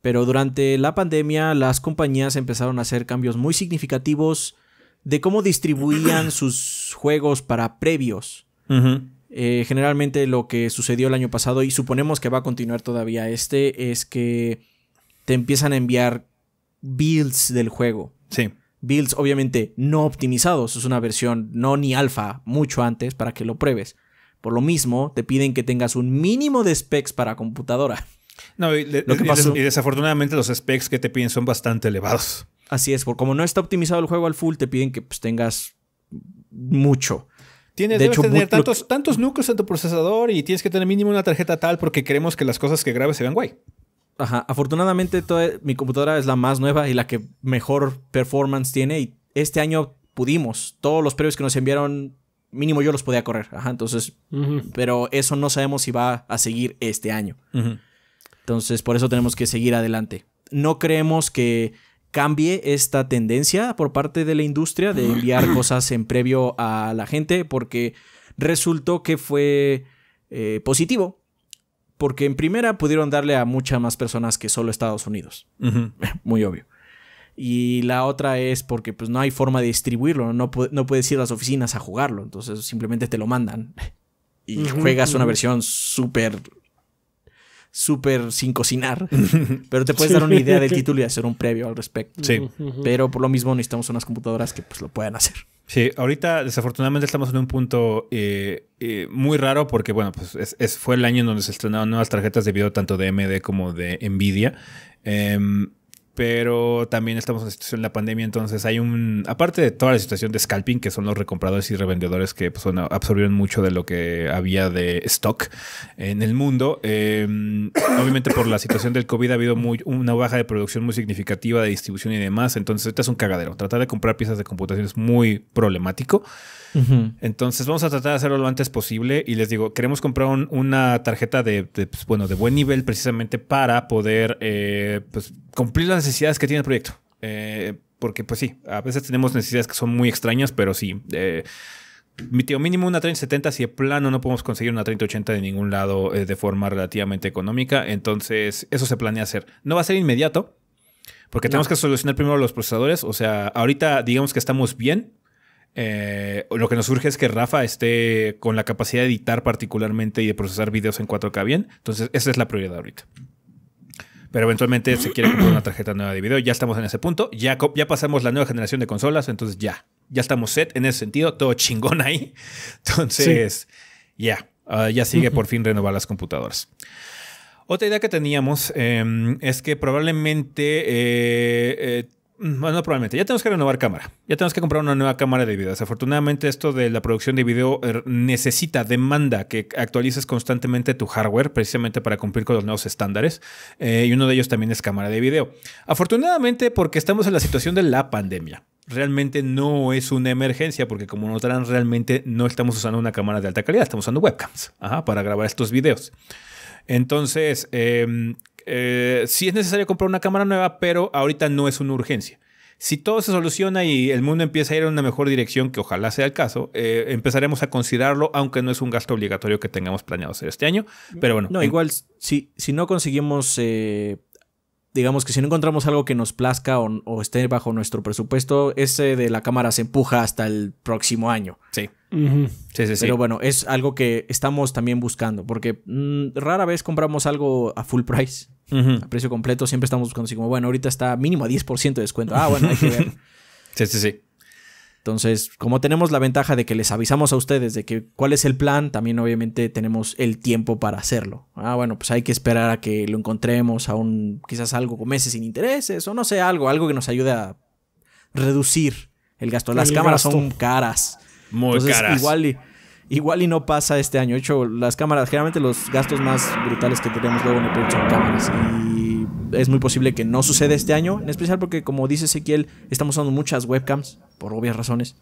Speaker 4: pero durante la pandemia las compañías empezaron a hacer cambios muy significativos de cómo distribuían sus juegos para previos. Eh, generalmente lo que sucedió el año pasado y suponemos que va a continuar todavía este es que te empiezan a enviar builds del juego. Sí. Builds obviamente no optimizados, es una versión no ni alfa, mucho antes para que lo pruebes. Por lo mismo, te piden que tengas un mínimo de specs para computadora.
Speaker 1: No, y, lo que y,
Speaker 4: desafortunadamente los specs que te piden son bastante elevados. Así es, porque como no está optimizado el juego al full, te piden que pues, tengas mucho.
Speaker 1: Tienes, que tener tantos, tantos núcleos en tu procesador y tienes que tener mínimo una tarjeta tal porque queremos que las cosas que grabes se vean guay. Ajá, afortunadamente toda mi computadora es la más
Speaker 4: nueva y la que mejor performance tiene y este año pudimos. Todos los previos que nos enviaron, mínimo yo los podía correr. Ajá, entonces, pero eso no sabemos si va a seguir este año. Entonces, por eso tenemos que seguir adelante. No creemos que cambie esta tendencia por parte de la industria de enviar cosas en previo a la gente porque resultó que fue eh, positivo. Porque en primera pudieron darle a muchas más personas que solo Estados Unidos. Muy obvio. Y la otra es porque pues, no hay forma de distribuirlo. No, no puedes ir a las oficinas a jugarlo. Entonces simplemente te lo mandan. Y juegas una versión súper súper sin cocinar, pero te puedes dar una idea del título y hacer un previo
Speaker 1: al respecto. Sí. Pero por lo mismo necesitamos unas computadoras que pues lo puedan hacer. Sí, ahorita desafortunadamente estamos en un punto eh, eh, muy raro porque, bueno, pues es, fue el año en donde se estrenaron nuevas tarjetas de video tanto de MD como de Nvidia. Em, pero también estamos en la situación de la pandemia, entonces hay un, aparte de toda la situación de scalping, que son los recompradores y revendedores que pues, absorbieron mucho de lo que había de stock en el mundo, em, obviamente por la situación del COVID ha habido muy, una baja de producción muy significativa de distribución y demás, entonces este es un cagadero, tratar de comprar piezas de computación es muy problemático. Entonces vamos a tratar de hacerlo lo antes posible y les digo, queremos comprar una tarjeta de, pues, bueno, de buen nivel precisamente para poder eh, pues, cumplir las necesidades que tiene el proyecto. Eh, porque pues sí, a veces tenemos necesidades que son muy extrañas, pero sí. Eh, mi tío, mínimo una 3070, si de plano no podemos conseguir una 3080 de ningún lado de forma relativamente económica, entonces eso se planea hacer. No va a ser inmediato, porque tenemos que solucionar primero los procesadores, o sea, ahorita digamos que estamos bien, eh, lo que nos surge es que Rafa esté con la capacidad de editar particularmente y de procesar videos en 4K bien. Entonces, esa es la prioridad ahorita. Pero eventualmente se quiere comprar una tarjeta nueva de video. Ya estamos en ese punto. Ya, ya pasamos la nueva generación de consolas. Entonces, ya. Ya estamos set en ese sentido. Todo chingón ahí. Entonces, ya. Ah, ya sigue por fin renovar las computadoras. Otra idea que teníamos em, es que probablemente eh, eh, Mm, bueno, probablemente. Ya tenemos que renovar cámara. Ya tenemos que comprar una nueva cámara de video. Afortunadamente, esto de la producción de video er, necesita, demanda que actualices constantemente tu hardware, precisamente para cumplir con los nuevos estándares. Eh, y uno de ellos también es cámara de video. Afortunadamente, porque estamos en la situación de la pandemia realmente no es una emergencia, porque como nos notarán, realmente no estamos usando una cámara de alta calidad, estamos usando webcams para grabar estos videos. Entonces, em, eh, si es necesario comprar una cámara nueva, pero ahorita no es una urgencia. Si todo se soluciona y el mundo empieza a ir en una mejor dirección, que ojalá sea el caso, eh, empezaremos a considerarlo, aunque no es un gasto obligatorio que tengamos planeado hacer este año. Mm, pero bueno. No, igual, si, si no conseguimos eh, digamos que si no encontramos algo que nos plazca
Speaker 4: o, esté bajo nuestro presupuesto, ese de la cámara se empuja hasta el próximo año. Sí. sí, sí, sí. Pero bueno, es algo que estamos también buscando, porque mm, rara vez compramos algo a full price, a precio completo, siempre estamos buscando así como, bueno, ahorita está mínimo a 10% de descuento. Ah, bueno, hay que ver. sí, sí, sí. Entonces, como tenemos la ventaja de que les avisamos a ustedes de que cuál es el plan, también obviamente tenemos el tiempo para hacerlo. Ah, bueno, pues hay que esperar a que lo encontremos a un quizás algo con meses sin intereses o no sé, algo, algo que nos ayude a reducir el gasto. Las cámaras son caras.
Speaker 3: Muy Entonces, caras. Igual
Speaker 4: y, igual y no pasa este año. De hecho, las cámaras, generalmente los gastos más brutales que tenemos luego en el son cámaras. Y es muy posible que no suceda este año, en especial porque como dice Ezequiel, estamos usando muchas webcams, por obvias razones.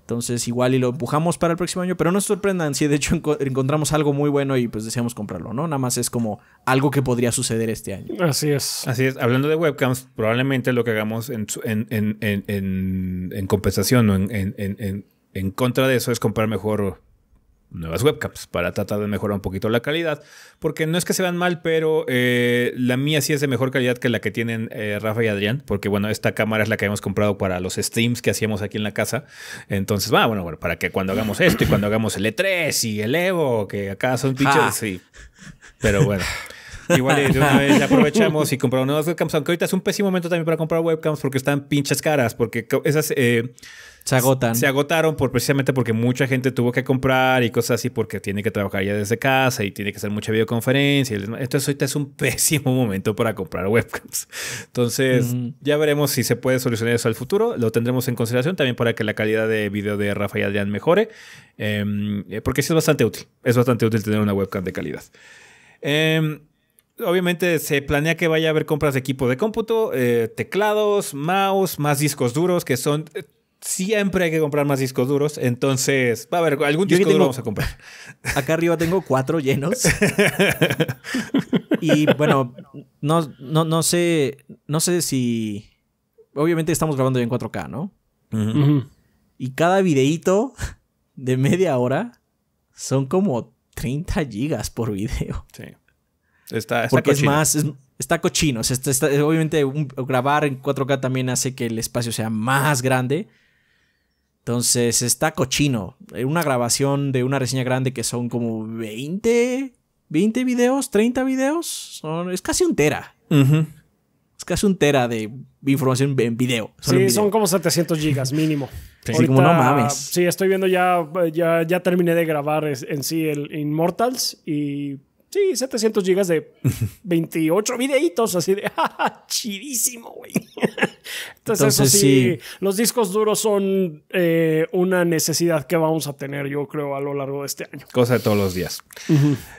Speaker 4: Entonces igual y lo empujamos para el próximo año, pero no se sorprendan si de hecho encontramos algo muy bueno y pues deseamos comprarlo, ¿no? Nada
Speaker 1: más es como algo que podría suceder este año.
Speaker 2: Así es. Así
Speaker 1: es. Hablando de webcams, probablemente lo que hagamos en, en, en, en compensación o en, contra de eso es comprar mejor nuevas webcams para tratar de mejorar un poquito la calidad, porque no es que se vean mal, pero eh, la mía sí es de mejor calidad que la que tienen eh, Rafa y Adrián, porque bueno, esta cámara es la que hemos comprado para los streams que hacíamos aquí en la casa, entonces, va, bueno, bueno, para que cuando hagamos esto y cuando hagamos el E3 y el Evo, que acá son ah, pinches, sí, pero bueno. Igual de una aprovechamos y compramos nuevas webcams, aunque ahorita es un pésimo momento también para comprar webcams porque están pinches caras, porque esas... Eh,
Speaker 4: se agotan. Se
Speaker 1: agotaron por, precisamente porque mucha gente tuvo que comprar y cosas así porque tiene que trabajar ya desde casa y tiene que hacer mucha videoconferencia. Entonces ahorita es un pésimo momento para comprar webcams. Entonces ya veremos si se puede solucionar eso al futuro. Lo tendremos en consideración también para que la calidad de video de Rafa y mejore. Em, eh, porque sí es bastante útil. Es bastante útil tener una webcam de calidad. Em, obviamente se planea que vaya a haber compras de equipo de cómputo, eh, teclados, mouse, más discos duros, que son eh, siempre hay que comprar más discos duros. Entonces, va a haber algún disco duro vamos a comprar. Acá arriba tengo cuatro llenos.
Speaker 4: y bueno, no, no, no sé. No sé si. Obviamente estamos grabando en 4K, ¿no? Y cada videíto de media hora son como 30 gigas por video.
Speaker 1: Sí. Está, Porque cochino. más,
Speaker 4: está cochino. obviamente, grabar en 4K también hace que el espacio sea más grande entonces está cochino. Eh, una grabación de una reseña grande que son como 20, 20 videos, 30 videos. Son, es casi un tera.
Speaker 3: Es
Speaker 4: casi un tera de información en video. Sí, son
Speaker 2: como 700 gigas mínimo. Sí,
Speaker 4: no mames.
Speaker 2: Sí, estoy viendo ya, ya, ya terminé de grabar en sí el Immortals y Sí, 700 gigas de 28 videitos, así de, ah, chidísimo, güey. Entonces, eso sí, los discos duros son eh, una necesidad que vamos a tener, yo creo, a lo largo de este año.
Speaker 1: Cosa de todos los días.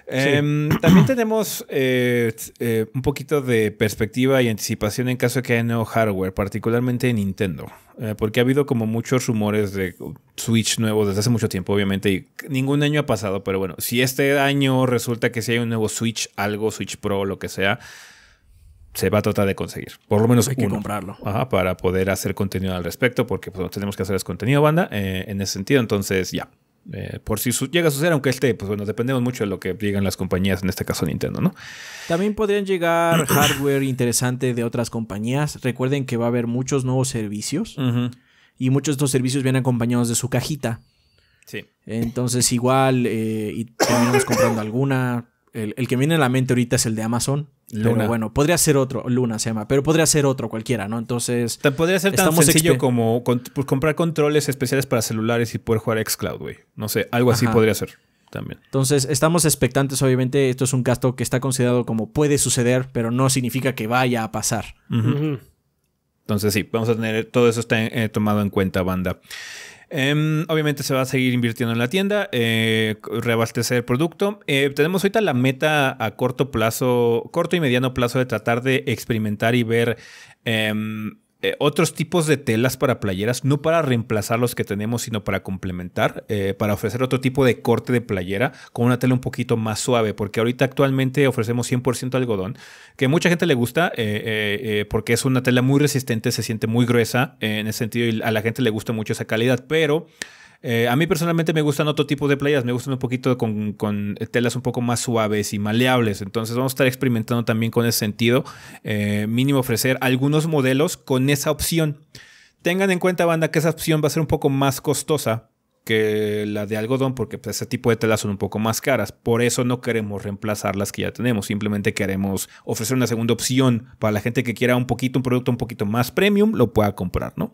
Speaker 1: Em, también tenemos eh, eh, un poquito de perspectiva y anticipación en caso de que haya nuevo hardware, particularmente en Nintendo. Eh, porque ha habido como muchos rumores de Switch nuevos desde hace mucho tiempo, obviamente, y ningún año ha pasado, pero bueno, si este año resulta que si hay un nuevo Switch, algo, Switch Pro, lo que sea, se va a tratar de conseguir. Por lo menos hay que comprarlo. para poder hacer contenido al respecto, porque pues, tenemos que hacer el contenido, banda, eh, en ese sentido. Entonces, ya. Eh, por si llega a suceder, aunque este, pues bueno, dependemos mucho de lo que llegan las compañías, en este caso Nintendo, ¿no?
Speaker 4: También podrían llegar hardware interesante de otras compañías. Recuerden que va a haber muchos nuevos servicios y muchos de estos servicios vienen acompañados de su cajita. Sí. Entonces, igual, eh, y terminamos comprando alguna, el, que viene a la mente ahorita es el de Amazon. Pero bueno, podría ser otro, Luna se llama, pero podría ser otro cualquiera, ¿no?
Speaker 1: Entonces.
Speaker 4: podría ser tan sencillo
Speaker 1: como pues, comprar controles especiales para celulares y poder jugar Xcloud, güey. No sé, algo así podría ser. También.
Speaker 4: Entonces, estamos expectantes, obviamente, esto es un gasto que está considerado como puede suceder, pero no significa que vaya a pasar.
Speaker 3: Entonces,
Speaker 1: sí, vamos a tener todo eso está eh, tomado en cuenta, banda. Em, obviamente se va a seguir invirtiendo en la tienda, eh, reabastecer producto. Eh, tenemos ahorita la meta a corto plazo, corto y mediano plazo de tratar de experimentar y ver em, eh, otros tipos de telas para playeras, no para reemplazar los que tenemos, sino para complementar, eh, para ofrecer otro tipo de corte de playera con una tela un poquito más suave, porque ahorita actualmente ofrecemos 100% algodón, que mucha gente le gusta eh, porque es una tela muy resistente, se siente muy gruesa en ese sentido y a la gente le gusta mucho esa calidad, pero eh, a mí personalmente me gustan otro tipo de playas, me gustan un poquito con, telas un poco más suaves y maleables, entonces vamos a estar experimentando también con ese sentido, eh, mínimo ofrecer algunos modelos con esa opción. Tengan en cuenta, banda, que esa opción va a ser un poco más costosa que la de algodón, porque pues, ese tipo de telas son un poco más caras. Por eso no queremos reemplazar las que ya tenemos, simplemente queremos ofrecer una segunda opción para la gente que quiera un poquito, un producto un poquito más premium, lo pueda comprar, ¿no?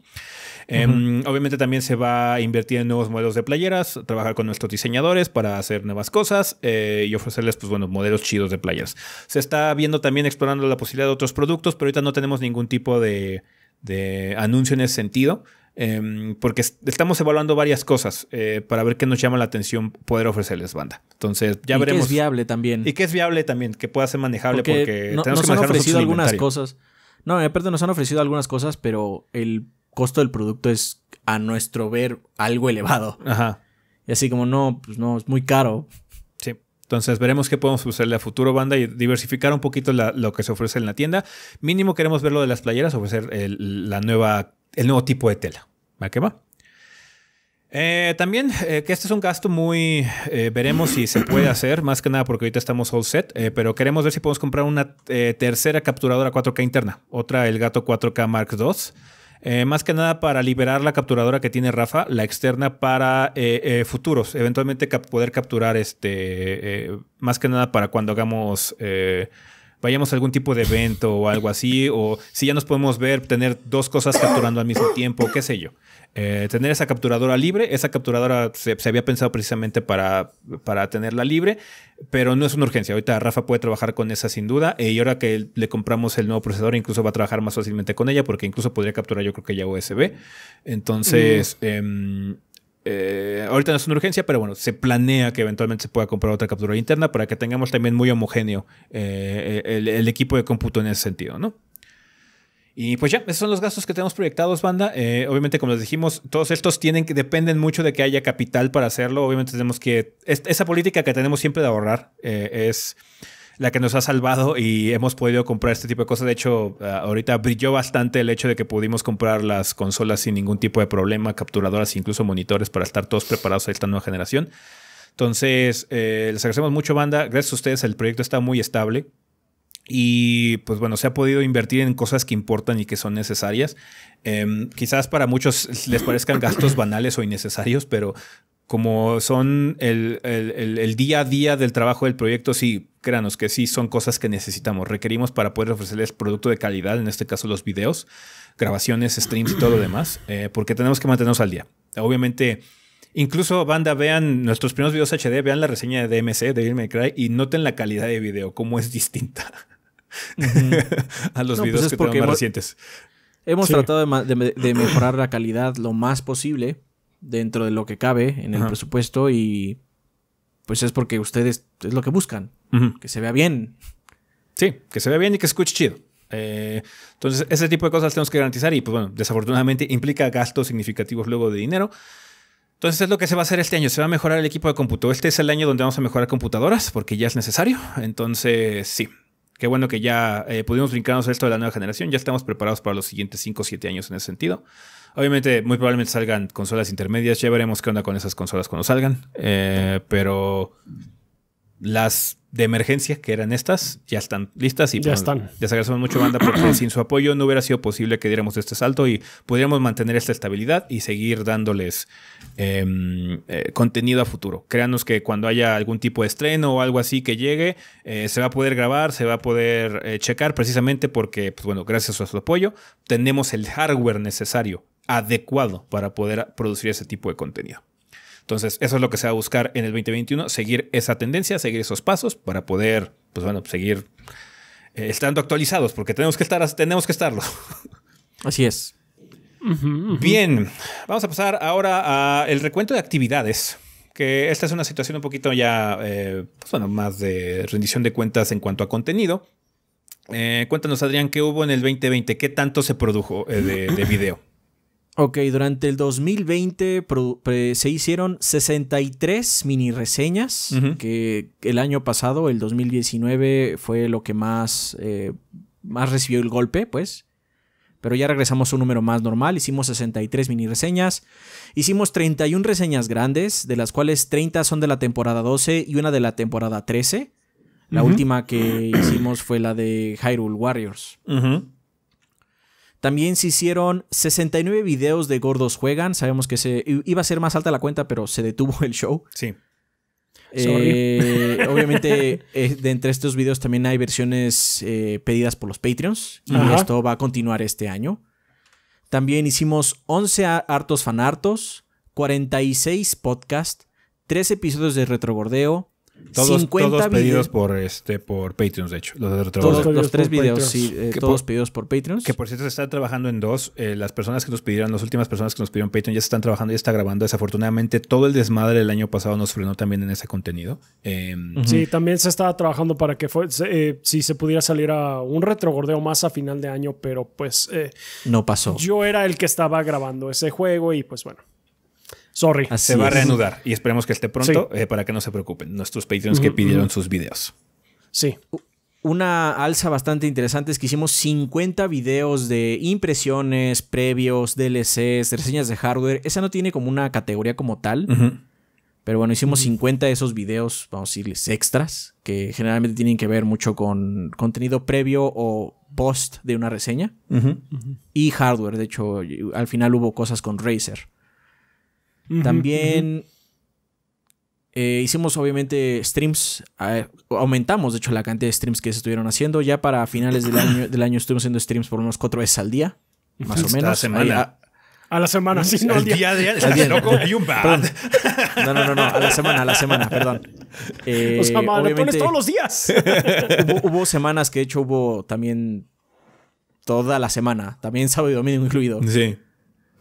Speaker 1: Em, obviamente también se va a invertir en nuevos modelos de playeras, trabajar con nuestros diseñadores para hacer nuevas cosas eh, y ofrecerles, pues bueno, modelos chidos de playeras. Se está viendo también explorando la posibilidad de otros productos, pero ahorita no tenemos ningún tipo de, anuncio en ese sentido. Em, porque estamos evaluando varias cosas eh, para ver qué nos llama la atención poder ofrecerles banda. Entonces, ya y veremos. es
Speaker 4: viable también. Y que es viable también,
Speaker 1: que pueda ser manejable porque, nos han ofrecido algunas cosas.
Speaker 4: No, aparte eh, nos han ofrecido algunas cosas, pero el costo del producto es a nuestro ver algo elevado. Ajá. Y así como no, pues no, es muy caro. Sí.
Speaker 1: Entonces veremos qué podemos ofrecerle a futuro banda y diversificar un poquito lo que se ofrece en la tienda. Mínimo queremos ver lo de las playeras, ofrecer el, la nueva, el nuevo tipo de tela. ¿Va qué va? Eh, también eh, que este es un gasto muy eh, veremos si se puede hacer más que nada porque ahorita estamos all set pero queremos ver si podemos comprar una tercera capturadora 4K interna otra el gato 4K Mark II eh, más que nada para liberar la capturadora que tiene Rafa, la externa para eh, eh, futuros, eventualmente poder capturar este, más que nada para cuando hagamos vayamos a algún tipo de evento o algo así, o si ya nos podemos ver, tener dos cosas capturando al mismo tiempo, qué sé yo. Eh, tener esa capturadora libre. Esa capturadora se, había pensado precisamente para, para tenerla libre, pero no es una urgencia. Ahorita Rafa puede trabajar con esa sin duda. Eh, y ahora que le compramos el nuevo procesador, incluso va a trabajar más fácilmente con ella, porque incluso podría capturar, yo creo que ya USB. Entonces. Em, eh, ahorita no es una urgencia, pero bueno, se planea que eventualmente se pueda comprar otra captura interna para que tengamos también muy homogéneo el equipo de cómputo en ese sentido, ¿no? Y pues ya, esos son los gastos que tenemos proyectados, banda. Eh, obviamente, como les dijimos, todos estos tienen que, dependen mucho de que haya capital para hacerlo. Obviamente tenemos que, esa política que tenemos siempre de ahorrar eh, es la que nos ha salvado y hemos podido comprar este tipo de cosas. De hecho, ah, ahorita brilló bastante el hecho de que pudimos comprar las consolas sin ningún tipo de problema, capturadoras, incluso monitores para estar todos preparados a esta nueva generación. Entonces, eh, les agradecemos mucho, banda. Gracias a ustedes, el proyecto está muy estable y pues bueno, se ha podido invertir en cosas que importan y que son necesarias. Em, quizás para muchos les parezcan gastos banales o innecesarios, pero como son el, día a día del trabajo del proyecto, sí, créanos que sí, son cosas que necesitamos, requerimos para poder ofrecerles producto de calidad, en este caso los videos, grabaciones, streams y todo lo demás, eh, porque tenemos que mantenernos al día. Obviamente... Incluso, banda, vean nuestros primeros videos HD, vean la reseña de DMC, de May Cry, y noten la calidad de video, cómo es distinta. a los vídeos pues videos que más hemos, recientes. Hemos tratado
Speaker 4: de, mejorar la calidad lo más posible dentro de lo que cabe en el presupuesto y pues es porque ustedes es lo que buscan, que se vea bien.
Speaker 1: Sí, que se vea bien y que escuche chido. Eh, entonces, ese tipo de cosas tenemos que garantizar y, pues bueno, desafortunadamente implica gastos significativos luego de dinero. Entonces, es lo que se va a hacer este año. Se va a mejorar el equipo de cómputo. Este es el año donde vamos a mejorar computadoras porque ya es necesario. Entonces, sí, Qué bueno que ya eh, pudimos brincarnos a esto de la nueva generación. Ya estamos preparados para los siguientes 5 o 7 años en ese sentido. Obviamente, muy probablemente salgan consolas intermedias. Ya veremos qué onda con esas consolas cuando salgan. Eh, pero las de emergencia, que eran estas, ya están listas y ya pues, están. Les agradecemos mucho, banda, porque sin su apoyo no hubiera sido posible que diéramos este salto y pudiéramos mantener esta estabilidad y seguir dándoles em, eh, contenido a futuro. Créanos que cuando haya algún tipo de estreno o algo así que llegue, eh, se va a poder grabar, se va a poder eh, checar, precisamente porque, pues, bueno, gracias a su apoyo, tenemos el hardware necesario, adecuado para poder producir ese tipo de contenido. Entonces, eso es lo que se va a buscar en el 2021, seguir esa tendencia, seguir esos pasos para poder, pues bueno, seguir eh, estando actualizados, porque tenemos que estar, tenemos que estarlo. Así es. Bien, vamos a pasar ahora al recuento de actividades, que esta es una situación un poquito ya, eh, pues bueno, más de rendición de cuentas en cuanto a contenido. Eh, cuéntanos, Adrián, ¿qué hubo en el 2020? ¿Qué tanto se produjo de, de video? Ok, durante el 2020 se hicieron
Speaker 4: 63 mini reseñas, que el año pasado, el 2019, fue lo que más, eh, más recibió el golpe, pues. Pero ya regresamos a un número más normal, hicimos 63 mini reseñas, hicimos 31 reseñas grandes, de las cuales 30 son de la temporada 12 y una de la temporada 13. La última que hicimos fue la de Hyrule Warriors. Ajá. También se hicieron 69 videos de Gordos Juegan. Sabemos que se iba a ser más alta la cuenta, pero se detuvo el show. Sí. Eh, obviamente, eh, de entre estos videos también hay versiones eh, pedidas por los Patreons. Y esto va a continuar este año. También hicimos 11 hartos fanartos, 46 podcasts, 3 episodios de retrogordeo, todos, 50 pedidos
Speaker 1: por este por Patreons, de hecho. Los, tres videos, sí, eh, todos pedidos por Patreons. Que por cierto se está trabajando en dos. Eh, las personas que nos pidieron, las últimas personas que nos pidieron Patreon ya se están trabajando, ya está grabando. Desafortunadamente todo el desmadre del año pasado nos frenó también en ese contenido. Em, sí,
Speaker 2: también se estaba trabajando para que eh, si se pudiera salir a un retrogordeo más a final de año, pero pues... no pasó. Yo era el que estaba grabando ese juego y pues bueno. Sorry. se va a reanudar
Speaker 1: y esperemos que esté pronto eh, para que no se preocupen nuestros Patreons que pidieron sus videos.
Speaker 2: Sí.
Speaker 4: Una alza bastante interesante es que hicimos 50 videos de impresiones, previos, DLCs, reseñas de hardware. Esa no tiene como una categoría como tal. Pero bueno, hicimos 50 de esos videos, vamos a decirles, extras, que generalmente tienen que ver mucho con contenido previo o post de una reseña. Y hardware, de hecho, al final hubo cosas con Razer. También eh, hicimos obviamente streams, aumentamos de hecho la cantidad de streams que se estuvieron haciendo. Ya para finales del año, del año estuvimos haciendo streams por unos cuatro veces al día, más o menos. A la a,
Speaker 3: a
Speaker 2: la semana, sí, no al día. No,
Speaker 4: no, no, a la semana, a la semana, perdón. Eh, o obviamente, todos
Speaker 3: los días.
Speaker 4: Hubo, hubo, semanas que de hecho hubo también toda la semana, también sábado y domingo incluido. Sí.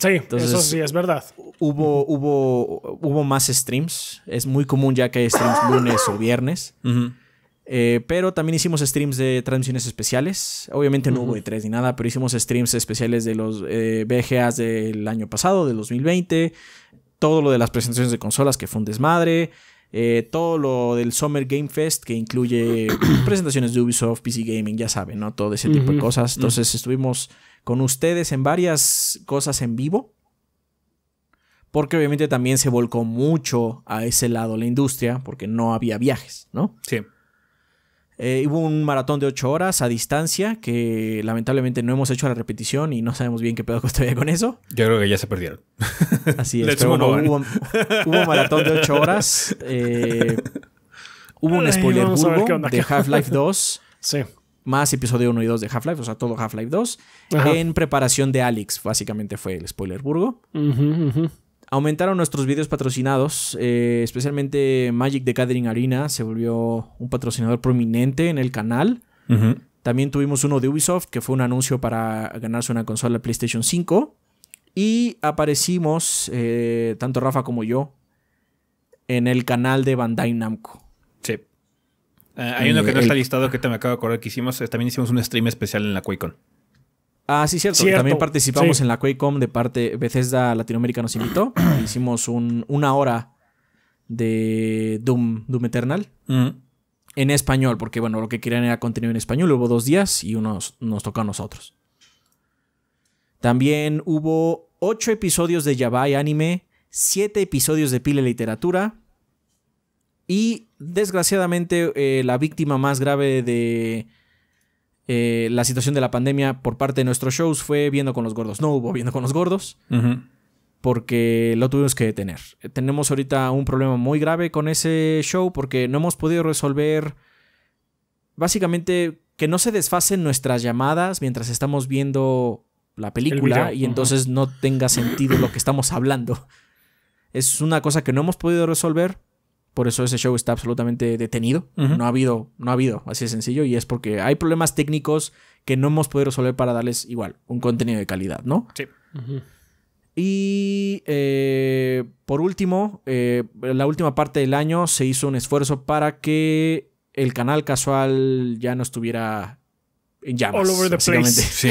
Speaker 4: Sí, Entonces, eso sí es verdad. Hubo, hubo, hubo más streams. Es muy común ya que hay streams lunes o viernes. Eh, pero también hicimos streams de transmisiones especiales. Obviamente no hubo de 3 ni nada, pero hicimos streams especiales de los eh, BGAs del año pasado, del 2020. Todo lo de las presentaciones de consolas, que fue un desmadre. Eh, todo lo del Summer Game Fest, que incluye presentaciones de Ubisoft, PC Gaming, ya saben, ¿no? Todo ese tipo de cosas. Entonces estuvimos con ustedes en varias cosas en vivo, porque obviamente también se volcó mucho a ese lado la industria, porque no había viajes, ¿no? Sí. Eh, hubo un maratón de ocho horas a distancia que lamentablemente no hemos hecho la repetición y no sabemos bien qué pedo costaría con eso.
Speaker 1: Yo creo que ya se perdieron. Así es, pero bueno, hubo, un maratón de ocho horas. Eh,
Speaker 4: hubo un spoiler de Half-Life 2. Sí más episodio 1 y 2 de Half-Life, o sea, todo Half-Life 2, en preparación de Alex, básicamente fue el spoiler burgo. Aumentaron nuestros videos patrocinados, eh, especialmente Magic de Gathering Arena se volvió un patrocinador prominente en el canal. También tuvimos uno de Ubisoft, que fue un anuncio para ganarse una consola PlayStation 5. Y aparecimos, eh, tanto Rafa como yo, en el canal de Bandai Namco.
Speaker 1: Eh, hay uno que no eh, está listado que te me acabo de acordar que hicimos. Eh, también hicimos un stream especial en la QuakeCon.
Speaker 4: Ah, sí, cierto. También participamos en la QuakeCon de parte Bethesda Latinoamérica nos invitó. hicimos una hora de Doom, Eternal. Mm. En español, porque bueno, lo que querían era contenido en español. Hubo dos días y uno nos tocó a nosotros. También hubo ocho episodios de Yabai Anime, siete episodios de Pile Literatura, y desgraciadamente eh, la víctima más grave de eh, la situación de la pandemia por parte de nuestros shows fue Viendo con los Gordos. No hubo Viendo con los Gordos. Porque lo tuvimos que detener. Tenemos ahorita un problema muy grave con ese show porque no hemos podido resolver básicamente que no se desfasen nuestras llamadas mientras estamos viendo la película y entonces no tenga sentido lo que estamos hablando. Es una cosa que no hemos podido resolver por eso ese show está absolutamente detenido. No ha habido, no ha habido, así de sencillo. Y es porque hay problemas técnicos que no hemos podido resolver para darles igual un contenido de calidad, ¿no? Sí. Y eh, por último, eh, la última parte del año se hizo un esfuerzo para que el canal casual ya no estuviera en llamas. All over the place. Sí.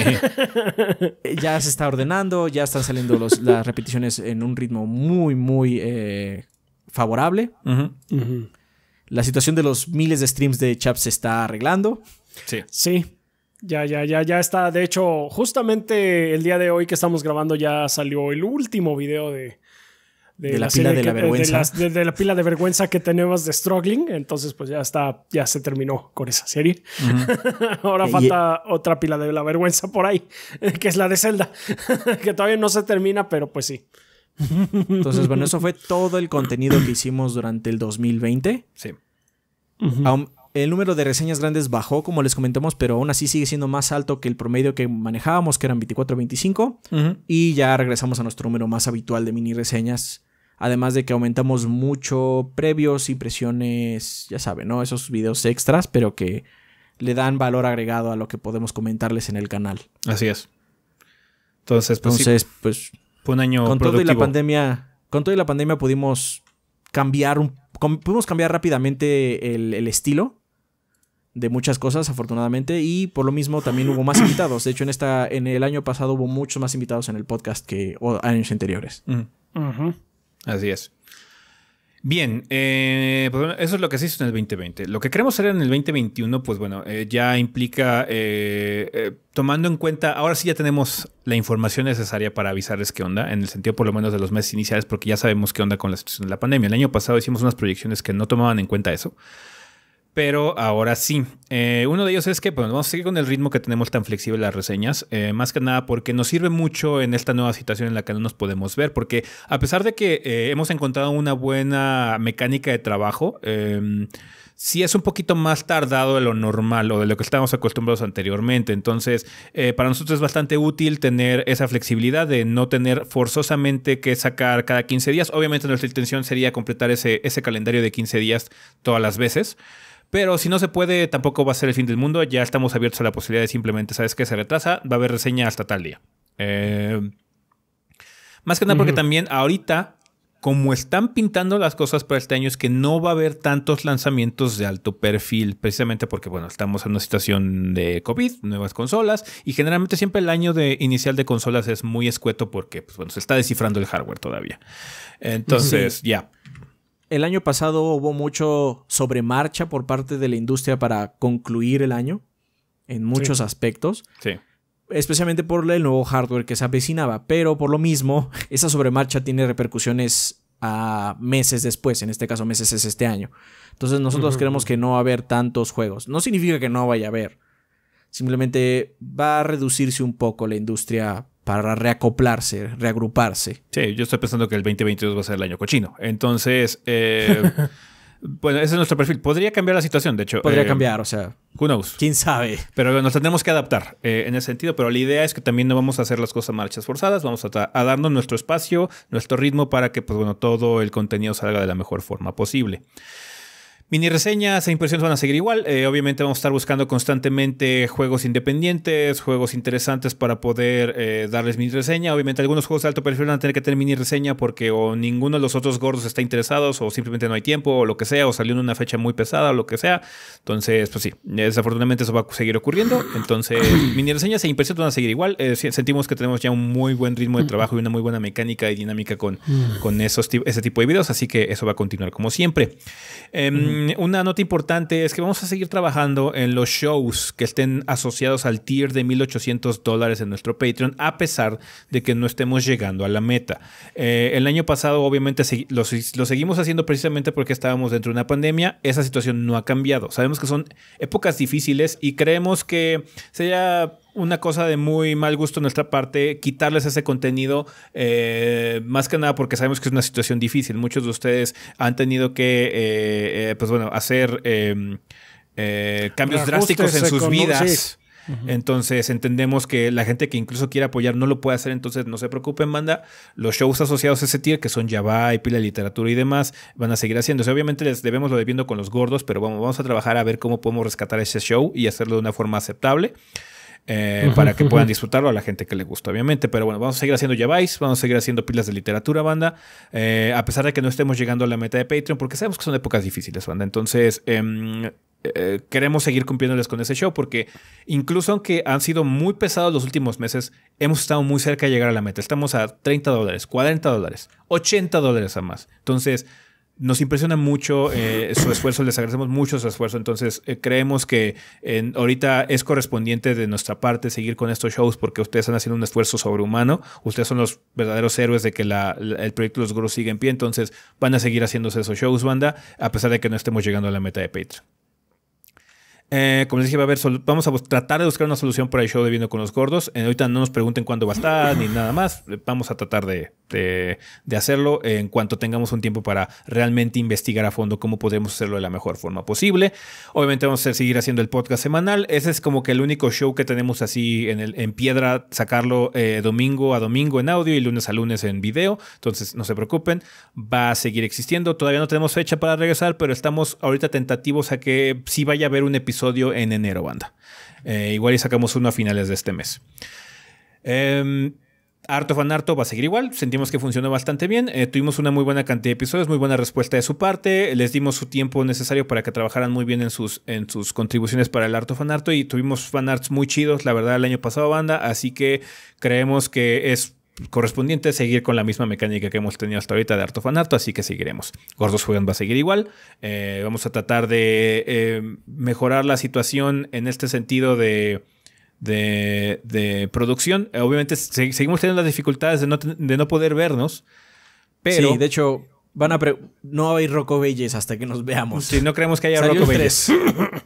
Speaker 4: ya se está ordenando, ya están saliendo las repeticiones en un ritmo muy, muy eh, favorable. La situación de los miles de streams de Chaps se está arreglando.
Speaker 1: Sí.
Speaker 2: Sí. Ya, ya, ya, ya está. De hecho, justamente el día de hoy que estamos grabando ya salió el último video de, de, la, pila de la eh, vergüenza. De, la pila de vergüenza que tenemos de Struggling. Entonces, pues ya está, ya se terminó con esa serie. Ahora falta otra pila de la vergüenza por ahí, que es la de Zelda, que todavía no se termina, pero pues sí.
Speaker 3: Entonces,
Speaker 4: bueno, eso fue todo el contenido que hicimos durante el 2020. Sí. el número de reseñas grandes bajó, como les comentamos, pero aún así sigue siendo más alto que el promedio que manejábamos, que eran 24 25. Y ya regresamos a nuestro número más habitual de mini reseñas. Además de que aumentamos mucho previos, impresiones, ya saben, ¿no? Esos videos extras, pero que le dan valor agregado a lo que podemos comentarles en el canal.
Speaker 1: Así es. Entonces, pues, Entonces, pues fue un año con todo y la
Speaker 4: pandemia, con todo y la pandemia pudimos cambiar un, pudimos cambiar rápidamente el, estilo de muchas cosas, afortunadamente, y por lo mismo también hubo más invitados. De hecho, en esta, en el año pasado hubo muchos más invitados
Speaker 1: en el podcast que años anteriores. Así es. Bien, eh, pues eso es lo que se hizo en el 2020. Lo que queremos hacer en el 2021, pues bueno, eh, ya implica, eh, tomando en cuenta, ahora sí ya tenemos la información necesaria para avisarles qué onda, en el sentido por lo menos de los meses iniciales, porque ya sabemos qué onda con la situación de la pandemia. El año pasado hicimos unas proyecciones que no tomaban en cuenta eso. Pero ahora sí, eh, uno de ellos es que pues, vamos a seguir con el ritmo que tenemos tan flexible las reseñas, eh, más que nada porque nos sirve mucho en esta nueva situación en la que no nos podemos ver, porque a pesar de que eh, hemos encontrado una buena mecánica de trabajo, em, sí es un poquito más tardado de lo normal o de lo que estábamos acostumbrados anteriormente. Entonces, para nosotros es bastante útil tener esa flexibilidad de no tener forzosamente que sacar cada 15 días. Obviamente nuestra intención sería completar ese calendario de 15 días todas las veces. Pero si no se puede, tampoco va a ser el fin del mundo. Ya estamos abiertos a la posibilidad de simplemente, ¿sabes qué? Se retrasa, va a haber reseña hasta tal día. Eh, más que nada porque también ahorita, como están pintando las cosas para este año, es que no va a haber tantos lanzamientos de alto perfil, precisamente porque, bueno, estamos en una situación de COVID, nuevas consolas, y generalmente siempre el año de inicial de consolas es muy escueto porque, pues, bueno, se está descifrando el hardware todavía. Entonces, ya.
Speaker 4: El año pasado hubo mucho sobremarcha por parte de la industria para concluir el año en muchos aspectos. Especialmente por el nuevo hardware que se avecinaba, pero por lo mismo, esa sobremarcha tiene repercusiones a meses después, en este caso meses es este año. Entonces nosotros creemos que no va a haber tantos juegos. No significa que no vaya a haber. Simplemente va a reducirse un poco la industria para
Speaker 1: reacoplarse, reagruparse. Sí, yo estoy pensando que el 2022 va a ser el año cochino. Entonces, eh, bueno, ese es nuestro perfil. Podría cambiar la situación, de hecho. Podría eh, cambiar, o sea. ¿Quién sabe? Pero nos tendremos que adaptar eh, en ese sentido. Pero la idea es que también no vamos a hacer las cosas marchas forzadas. Vamos a, darnos nuestro espacio, nuestro ritmo para que, pues bueno, todo el contenido salga de la mejor forma posible. Mini reseñas e impresiones van a seguir igual. Eh, obviamente vamos a estar buscando constantemente juegos independientes, juegos interesantes para poder eh, darles mini reseña. Obviamente algunos juegos de alto perfil van a tener que tener mini reseña porque o ninguno de los otros gordos está interesados o simplemente no hay tiempo o lo que sea o salió en una fecha muy pesada o lo que sea. Entonces, pues sí, desafortunadamente eso va a seguir ocurriendo. Entonces, mini reseñas e impresiones van a seguir igual. Eh, sentimos que tenemos ya un muy buen ritmo de trabajo y una muy buena mecánica y dinámica con, mm. con esos, ese tipo de videos, así que eso va a continuar como siempre. Em, Em, una nota importante es que vamos a seguir trabajando en los shows que estén asociados al tier de 1.800 dólares en nuestro Patreon, a pesar de que no estemos llegando a la meta. Eh, el año pasado, obviamente, lo, lo seguimos haciendo precisamente porque estábamos dentro de una pandemia. Esa situación no ha cambiado. Sabemos que son épocas difíciles y creemos que sería una cosa de muy mal gusto en nuestra parte quitarles ese contenido, eh, más que nada porque sabemos que es una situación difícil. Muchos de ustedes han tenido que, eh, eh, pues bueno, hacer em, cambios drásticos en sus vidas. Entonces entendemos que la gente que incluso quiere apoyar no lo puede hacer, entonces no se preocupen, manda. Los shows asociados a ese tier, que son Java y Pila Literatura y demás, van a seguir haciéndose. Obviamente les debemos lo debiendo con los gordos, pero vamos, vamos a trabajar a ver cómo podemos rescatar ese show y hacerlo de una forma aceptable. Eh, para que puedan disfrutarlo a la gente que le gusta, obviamente. Pero bueno, vamos a seguir haciendo Yabais, vamos a seguir haciendo pilas de literatura, banda, eh, a pesar de que no estemos llegando a la meta de Patreon, porque sabemos que son épocas difíciles, banda. Entonces, em, eh, queremos seguir cumpliéndoles con ese show, porque incluso aunque han sido muy pesados los últimos meses, hemos estado muy cerca de llegar a la meta. Estamos a 30 dólares, 40 dólares, 80 dólares a más. Entonces, nos impresiona mucho eh, su esfuerzo, les agradecemos mucho su esfuerzo, entonces eh, creemos que en, ahorita es correspondiente de nuestra parte seguir con estos shows porque ustedes han haciendo un esfuerzo sobrehumano, ustedes son los verdaderos héroes de que el proyecto Los Gurus sigue en pie, entonces van a seguir haciéndose esos shows, banda, a pesar de que no estemos llegando a la meta de Patreon. Eh, como les dije, a haber vamos a tratar de buscar una solución para el show de Viendo con los Gordos. Eh, ahorita no nos pregunten cuándo va a estar ni nada más. Eh, vamos a tratar de, hacerlo en cuanto tengamos un tiempo para realmente investigar a fondo cómo podemos hacerlo de la mejor forma posible. Obviamente vamos a seguir haciendo el podcast semanal. Ese es como que el único show que tenemos así en, en piedra, sacarlo domingo a domingo en audio y lunes a lunes en video. Entonces no se preocupen, va a seguir existiendo. Todavía no tenemos fecha para regresar, pero estamos ahorita tentativos a que si vaya a haber un episodio en enero, banda. Eh, igual y sacamos uno a finales de este mes. Eh, Harto Fanarto va a seguir igual. Sentimos que funcionó bastante bien. Eh, tuvimos una muy buena cantidad de episodios, muy buena respuesta de su parte. Les dimos su tiempo necesario para que trabajaran muy bien en sus, en sus contribuciones para el Harto Fanarto y tuvimos fanarts muy chidos, la verdad, el año pasado, banda. Así que creemos que es correspondiente seguir con la misma mecánica que hemos tenido hasta ahorita de Artofanato, así que seguiremos. Gordos Juegan va a seguir igual. Eh, vamos a tratar de eh, mejorar la situación en este sentido de, producción. Eh, obviamente seguimos teniendo las dificultades de no, poder vernos, pero... Sí, de hecho, Van a no va a
Speaker 4: Rocco hasta que nos veamos. Sí, no creemos que haya Rocco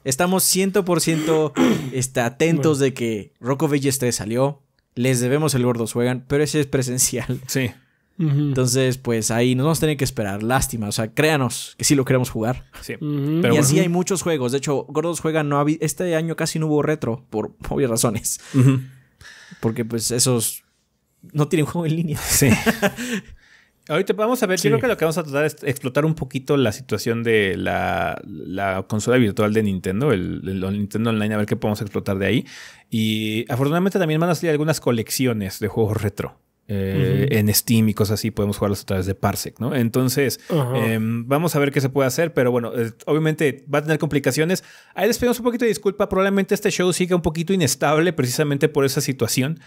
Speaker 4: Estamos 100% está, atentos de que Rocco Belles 3 salió les debemos el gordo Juegan, pero ese es presencial. Sí. Entonces, pues ahí nos vamos a tener que esperar. Lástima, o sea, créanos que sí lo queremos jugar. Sí. y así hay muchos juegos. De hecho, Gordos Juegan no este año casi no hubo retro, por obvias razones. Porque pues esos no tienen juego en línea. Sí.
Speaker 1: Ahorita vamos a ver, yo creo que lo que vamos a tratar es explotar un poquito la situación de la, consola virtual de Nintendo, el, Nintendo Online, a ver qué podemos explotar de ahí. Y afortunadamente también van a salir algunas colecciones de juegos retro.
Speaker 3: Eh, en
Speaker 1: Steam y cosas así, podemos jugarlos a través de Parsec, ¿no? Entonces, em, vamos a ver qué se puede hacer, pero bueno, eh, obviamente va a tener complicaciones. Ahí les pedimos un poquito de disculpa, probablemente este show siga un poquito inestable precisamente por esa situación,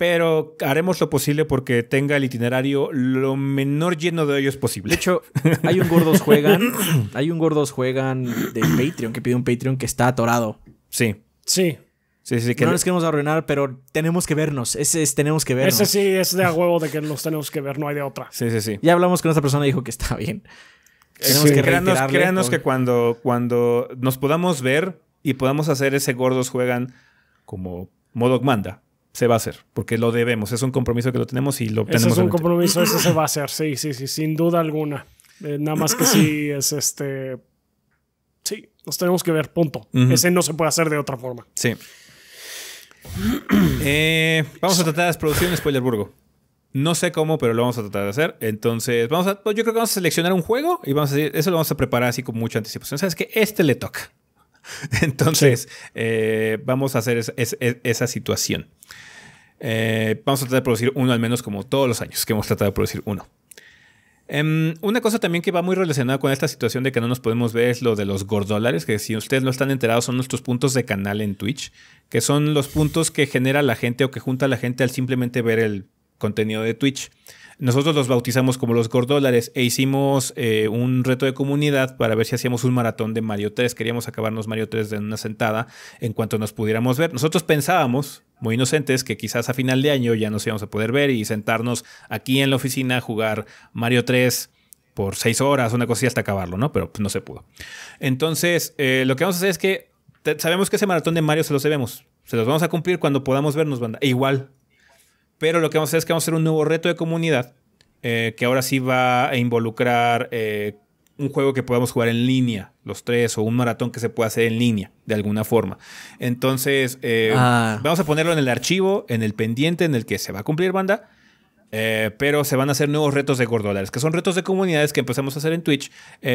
Speaker 1: pero haremos lo posible porque tenga el itinerario lo menor lleno de ellos posible. De hecho,
Speaker 3: hay un Gordos Juegan,
Speaker 4: hay un Gordos Juegan de Patreon que pide un Patreon que está atorado. Sí. Sí. Sí, sí, no les queremos arruinar, pero tenemos que vernos. Ese es, tenemos que vernos. Ese sí
Speaker 2: es de a huevo de que nos tenemos que ver, no hay de otra. Sí, sí, sí. Ya hablamos con esta persona y dijo que está bien. Tenemos que créanos, créanos que
Speaker 1: cuando, cuando nos podamos ver y podamos hacer ese gordos juegan como Modoc manda se va a hacer, porque lo debemos, es un compromiso que lo tenemos y lo tenemos. es un
Speaker 2: compromiso, eso se va a hacer, sí, sí, sí, sin duda alguna. Eh, nada más que sí es este, sí, nos tenemos que ver, punto. Ese no se puede hacer de otra forma.
Speaker 1: Sí. Eh, vamos a tratar las producciones Spoilerburgo. No sé cómo, pero lo vamos a tratar de hacer. Entonces, vamos a, yo creo que vamos a seleccionar un juego y vamos a decir, eso lo vamos a preparar así con mucha anticipación. Sabes que este le toca. Entonces, eh, vamos a hacer esa situación. Eh, vamos a tratar de producir uno al menos como todos los años que hemos tratado de producir uno. Em, una cosa también que va muy relacionada con esta situación de que no nos podemos ver es lo de los gordolares que si ustedes no están enterados son nuestros puntos de canal en Twitch, que son los puntos que genera la gente o que junta la gente al simplemente ver el contenido de Twitch. Nosotros los bautizamos como los gordólares e hicimos eh, un reto de comunidad para ver si hacíamos un maratón de Mario 3. Queríamos acabarnos Mario 3 de una sentada en cuanto nos pudiéramos ver. Nosotros pensábamos, muy inocentes, que quizás a final de año ya nos íbamos a poder ver y sentarnos aquí en la oficina a jugar Mario 3 por seis horas, una cosa hasta acabarlo, ¿no? Pero pues, no se pudo. Entonces, eh, lo que vamos a hacer es que sabemos que ese maratón de Mario se los debemos. Se los vamos a cumplir cuando podamos vernos, banda. E igual, pero lo que vamos a hacer es que vamos a hacer un nuevo reto de comunidad, eh, que ahora sí va a involucrar eh, un juego que podamos jugar en línea, los tres, o un maratón que se pueda hacer en línea, de alguna forma. Entonces, eh, ah. vamos a ponerlo en el archivo, en el pendiente, en el que se va a cumplir banda. pero se van a hacer nuevos retos de gordolares, que son retos de comunidades que empezamos a hacer en Twitch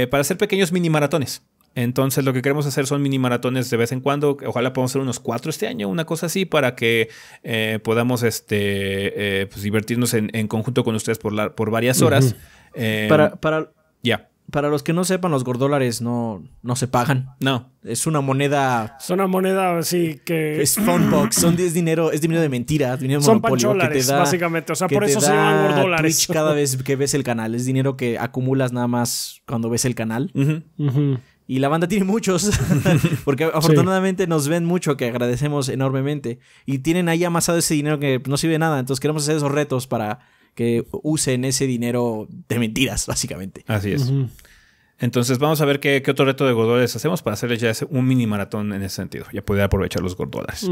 Speaker 1: para hacer pequeños mini maratones. Entonces lo que queremos hacer son mini maratones de vez en cuando. Ojalá podamos hacer unos cuatro este año, una cosa así, para que eh, podamos este, eh, pues, divertirnos en, conjunto con ustedes por, la, por varias horas. Eh, para, para, para los que
Speaker 4: no sepan, los gordólares no, no se pagan. No. Es una moneda. Es una moneda así que. Es funbox. Son, es dinero, es dinero de mentira. Son pancholares, básicamente. O sea, por eso se llaman gordólares. cada vez que ves el canal. Es dinero que acumulas nada más cuando ves el canal. Y la banda tiene muchos, porque afortunadamente nos ven mucho, que agradecemos enormemente. Y tienen ahí amasado ese dinero que no sirve de nada. Entonces queremos hacer esos retos
Speaker 1: para que usen ese dinero de mentiras, básicamente. Así es. Entonces vamos a ver qué, otro reto de gordoles hacemos para hacerles ya un mini maratón en ese sentido. Ya poder aprovechar los gordolas.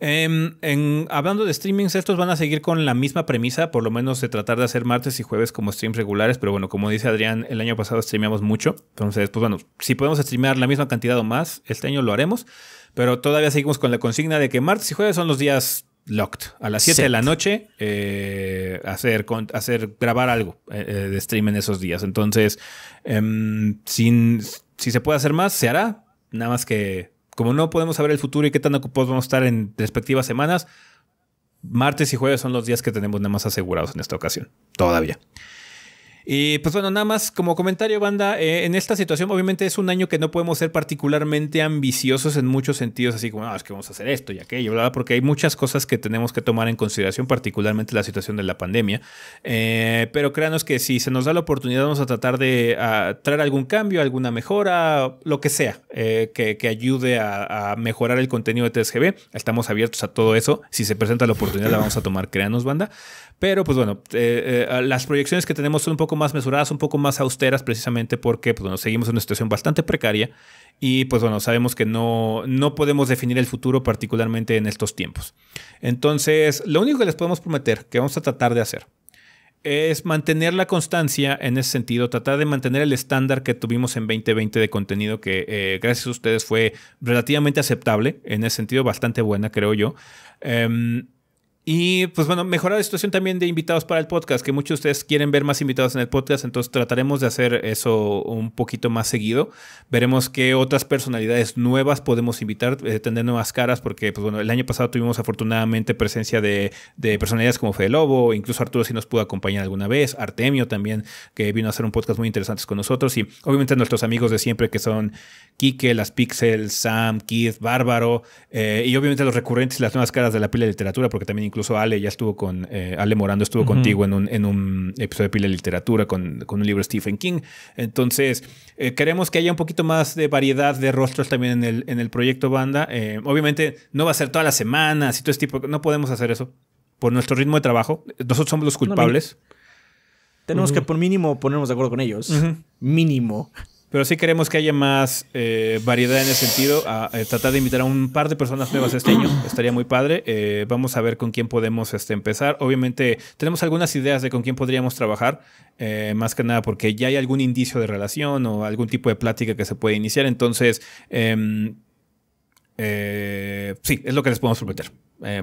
Speaker 1: Em, hablando de streamings, estos van a seguir con la misma premisa, por lo menos de tratar de hacer martes y jueves como streams regulares, pero bueno, como dice Adrián, el año pasado streameamos mucho, entonces pues bueno, si podemos streamear la misma cantidad o más, este año lo haremos, pero todavía seguimos con la consigna de que martes y jueves son los días locked, a las 7 de la noche, eh, hacer, hacer grabar algo eh, eh, de stream en esos días, entonces, em, si se puede hacer más, se hará, nada más que como no podemos saber el futuro y qué tan ocupados vamos a estar en respectivas semanas, martes y jueves son los días que tenemos nada más asegurados en esta ocasión, todavía. Y pues bueno, nada más como comentario, banda, eh, en esta situación obviamente es un año que no podemos ser particularmente ambiciosos en muchos sentidos, así como, no, ah, es que vamos a hacer esto y aquello, porque hay muchas cosas que tenemos que tomar en consideración, particularmente la situación de la pandemia. Eh, pero créanos que si se nos da la oportunidad vamos a tratar de traer algún cambio, alguna mejora, lo que sea, eh, que, ayude a, a, mejorar el contenido de TSGB. Estamos abiertos a todo eso. Si se presenta la oportunidad la vamos a tomar, créanos, banda. Pero pues bueno, las proyecciones que tenemos son un poco más mesuradas, un poco más austeras, precisamente porque pues, seguimos en una situación bastante precaria y pues bueno, sabemos que no, no podemos definir el futuro particularmente en estos tiempos. Entonces, lo único que les podemos prometer, que vamos a tratar de hacer, es mantener la constancia en ese sentido, tratar de mantener el estándar que tuvimos en 2020 de contenido que eh, gracias a ustedes fue relativamente aceptable, en ese sentido bastante buena creo yo. Em, y pues bueno, mejorar la situación también de invitados para el podcast, que muchos de ustedes quieren ver más invitados en el podcast, entonces trataremos de hacer eso un poquito más seguido. Veremos qué otras personalidades nuevas podemos invitar, eh, tener nuevas caras, porque pues bueno, el año pasado tuvimos afortunadamente presencia de, de personalidades como Fede Lobo, incluso Arturo sí nos pudo acompañar alguna vez, Artemio también, que vino a hacer un podcast muy interesante con nosotros, y obviamente nuestros amigos de siempre que son Quique, Las Pixels, Sam, Keith, Bárbaro, eh, y obviamente los recurrentes y las nuevas caras de la pila de literatura, porque también incluso Ale ya estuvo con, eh, Ale Morando estuvo contigo en un, episodio de pila de literatura con, un libro de Stephen King. Entonces, eh, queremos que haya un poquito más de variedad de rostros también en el, en el proyecto banda. obviamente no va a ser todas las semanas y todo este tipo, no podemos hacer eso por nuestro ritmo de trabajo. Nosotros somos los culpables. tenemos que por mínimo ponernos de acuerdo con ellos. Mínimo pero sí queremos que haya más eh, variedad en ese sentido. Eh, tratar de invitar a un par de personas nuevas este año. Estaría muy padre. Eh, vamos a ver con quién podemos este, empezar. Obviamente, tenemos algunas ideas de con quién podríamos trabajar. más que nada porque ya hay algún indicio de relación o algún tipo de plática que se puede iniciar. Entonces, em, sí, es lo que les podemos prometer.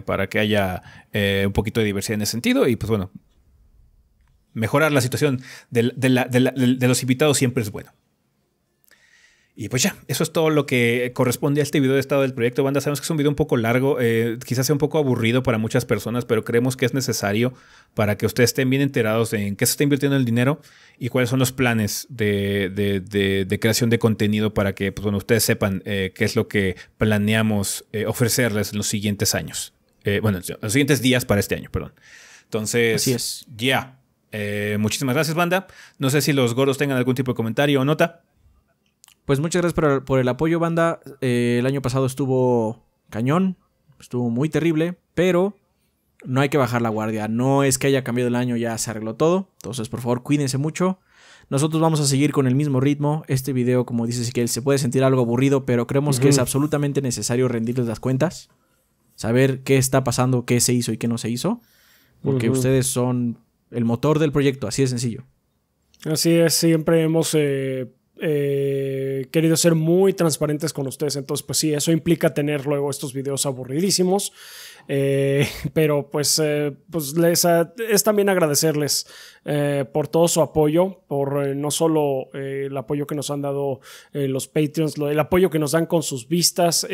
Speaker 1: para que haya un poquito de diversidad en ese sentido. Y pues bueno, mejorar la situación de los invitados siempre es bueno. Y pues ya, eso es todo lo que corresponde a este video de estado del proyecto banda. Sabemos que es un video un poco largo, eh, quizás sea un poco aburrido para muchas personas, pero creemos que es necesario para que ustedes estén bien enterados en qué se está invirtiendo el dinero y cuáles son los planes de, de, creación de contenido para que pues, bueno, ustedes sepan eh, qué es lo que planeamos eh, ofrecerles en los siguientes años. bueno, en los siguientes días para este año, perdón. Entonces, ya. muchísimas gracias, banda. No sé si los gordos tengan algún tipo de comentario o nota. Pues muchas gracias por, el apoyo, banda. Eh, el año pasado
Speaker 4: estuvo cañón, estuvo muy terrible, pero no hay que bajar la guardia. No es que haya cambiado el año, ya se arregló todo. Entonces, por favor, cuídense mucho. Nosotros vamos a seguir con el mismo ritmo. Este video, como dice él se puede sentir algo aburrido, pero creemos que es absolutamente necesario rendirles las cuentas. Saber qué está pasando, qué se hizo y qué no se hizo. Porque ustedes son el motor del proyecto, así de sencillo.
Speaker 2: Así es, siempre hemos eh, eh, querido ser muy transparentes con ustedes. Entonces, pues sí, eso implica tener luego estos videos aburridísimos. Eh, pero pues, eh, pues les, eh, es también agradecerles por todo su apoyo, por no solo el apoyo que nos han dado los Patreons, el apoyo que nos dan con sus vistas,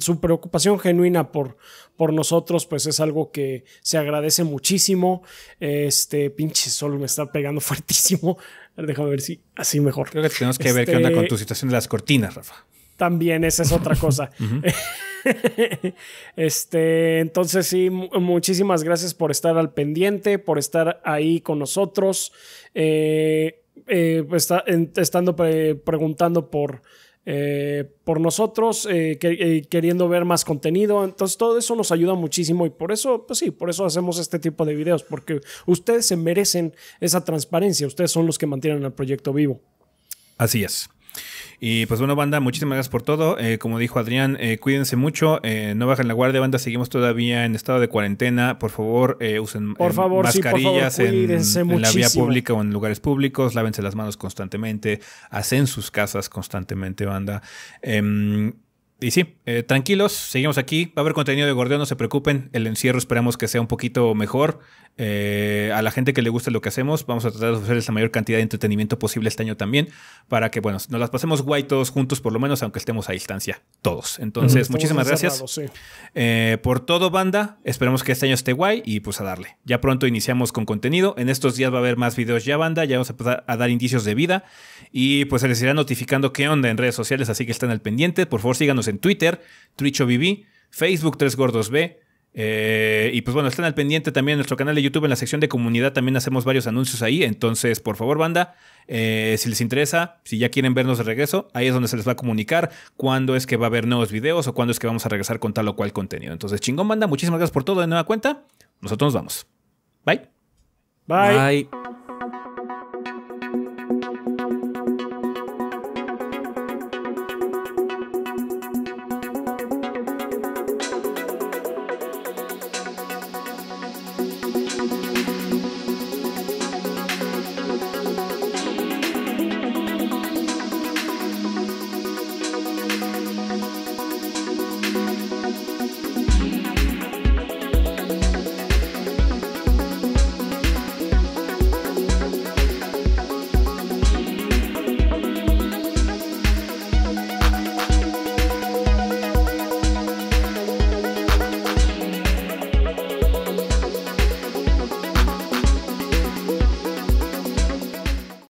Speaker 2: su preocupación genuina por, por nosotros, pues es algo que se agradece muchísimo. Este pinche solo me está pegando fuertísimo. A ver, déjame ver si así mejor. Creo que tenemos que ver qué onda con tu este,
Speaker 1: situación de las cortinas, Rafa.
Speaker 2: También esa es otra cosa. este, entonces sí, muchísimas gracias por estar al pendiente, por estar ahí con nosotros. Eh, eh, está, estando eh, preguntando por eh, por nosotros, eh, eh, queriendo ver más contenido. Entonces todo eso nos ayuda muchísimo y por eso, pues sí, por eso hacemos este tipo de videos, porque ustedes se merecen esa transparencia, ustedes son los que mantienen el proyecto vivo.
Speaker 1: Así es. Y pues bueno, banda, muchísimas gracias por todo. Eh, como dijo Adrián, eh, cuídense mucho, eh, no bajen la guardia, banda, seguimos todavía en estado de cuarentena. Por favor, usen mascarillas en, la vía pública o en lugares públicos, lávense las manos constantemente, hacen sus casas constantemente, banda. Em, y sí, tranquilos, seguimos aquí. Va a haber contenido de Gordeo, no se preocupen. El encierro esperamos que sea un poquito mejor. Eh, a la gente que le guste lo que hacemos, vamos a tratar de ofrecerles la mayor cantidad de entretenimiento posible este año también, para que, bueno, nos las pasemos guay todos juntos, por lo menos, aunque estemos a distancia todos. Entonces, muchísimas gracias eh, por todo, banda. esperamos que este año esté guay y pues a darle. Ya pronto iniciamos con contenido. En estos días va a haber más videos ya, banda. Ya vamos a dar indicios de vida y pues se les irá notificando qué onda en redes sociales, así que están al pendiente. Por favor, síganos en Twitter, BB Facebook 3 Gordos B. Eh, y pues bueno, están al pendiente también en nuestro canal de YouTube, en la sección de comunidad también hacemos varios anuncios ahí. Entonces, por favor, banda, eh, si les interesa, si ya quieren vernos de regreso, ahí es donde se les va a comunicar cuándo es que va a haber nuevos videos o cuándo es que vamos a regresar con tal o cual contenido. Entonces, chingón, banda, muchísimas gracias por todo de nueva cuenta. Nosotros nos vamos.
Speaker 2: Bye. Bye. Bye.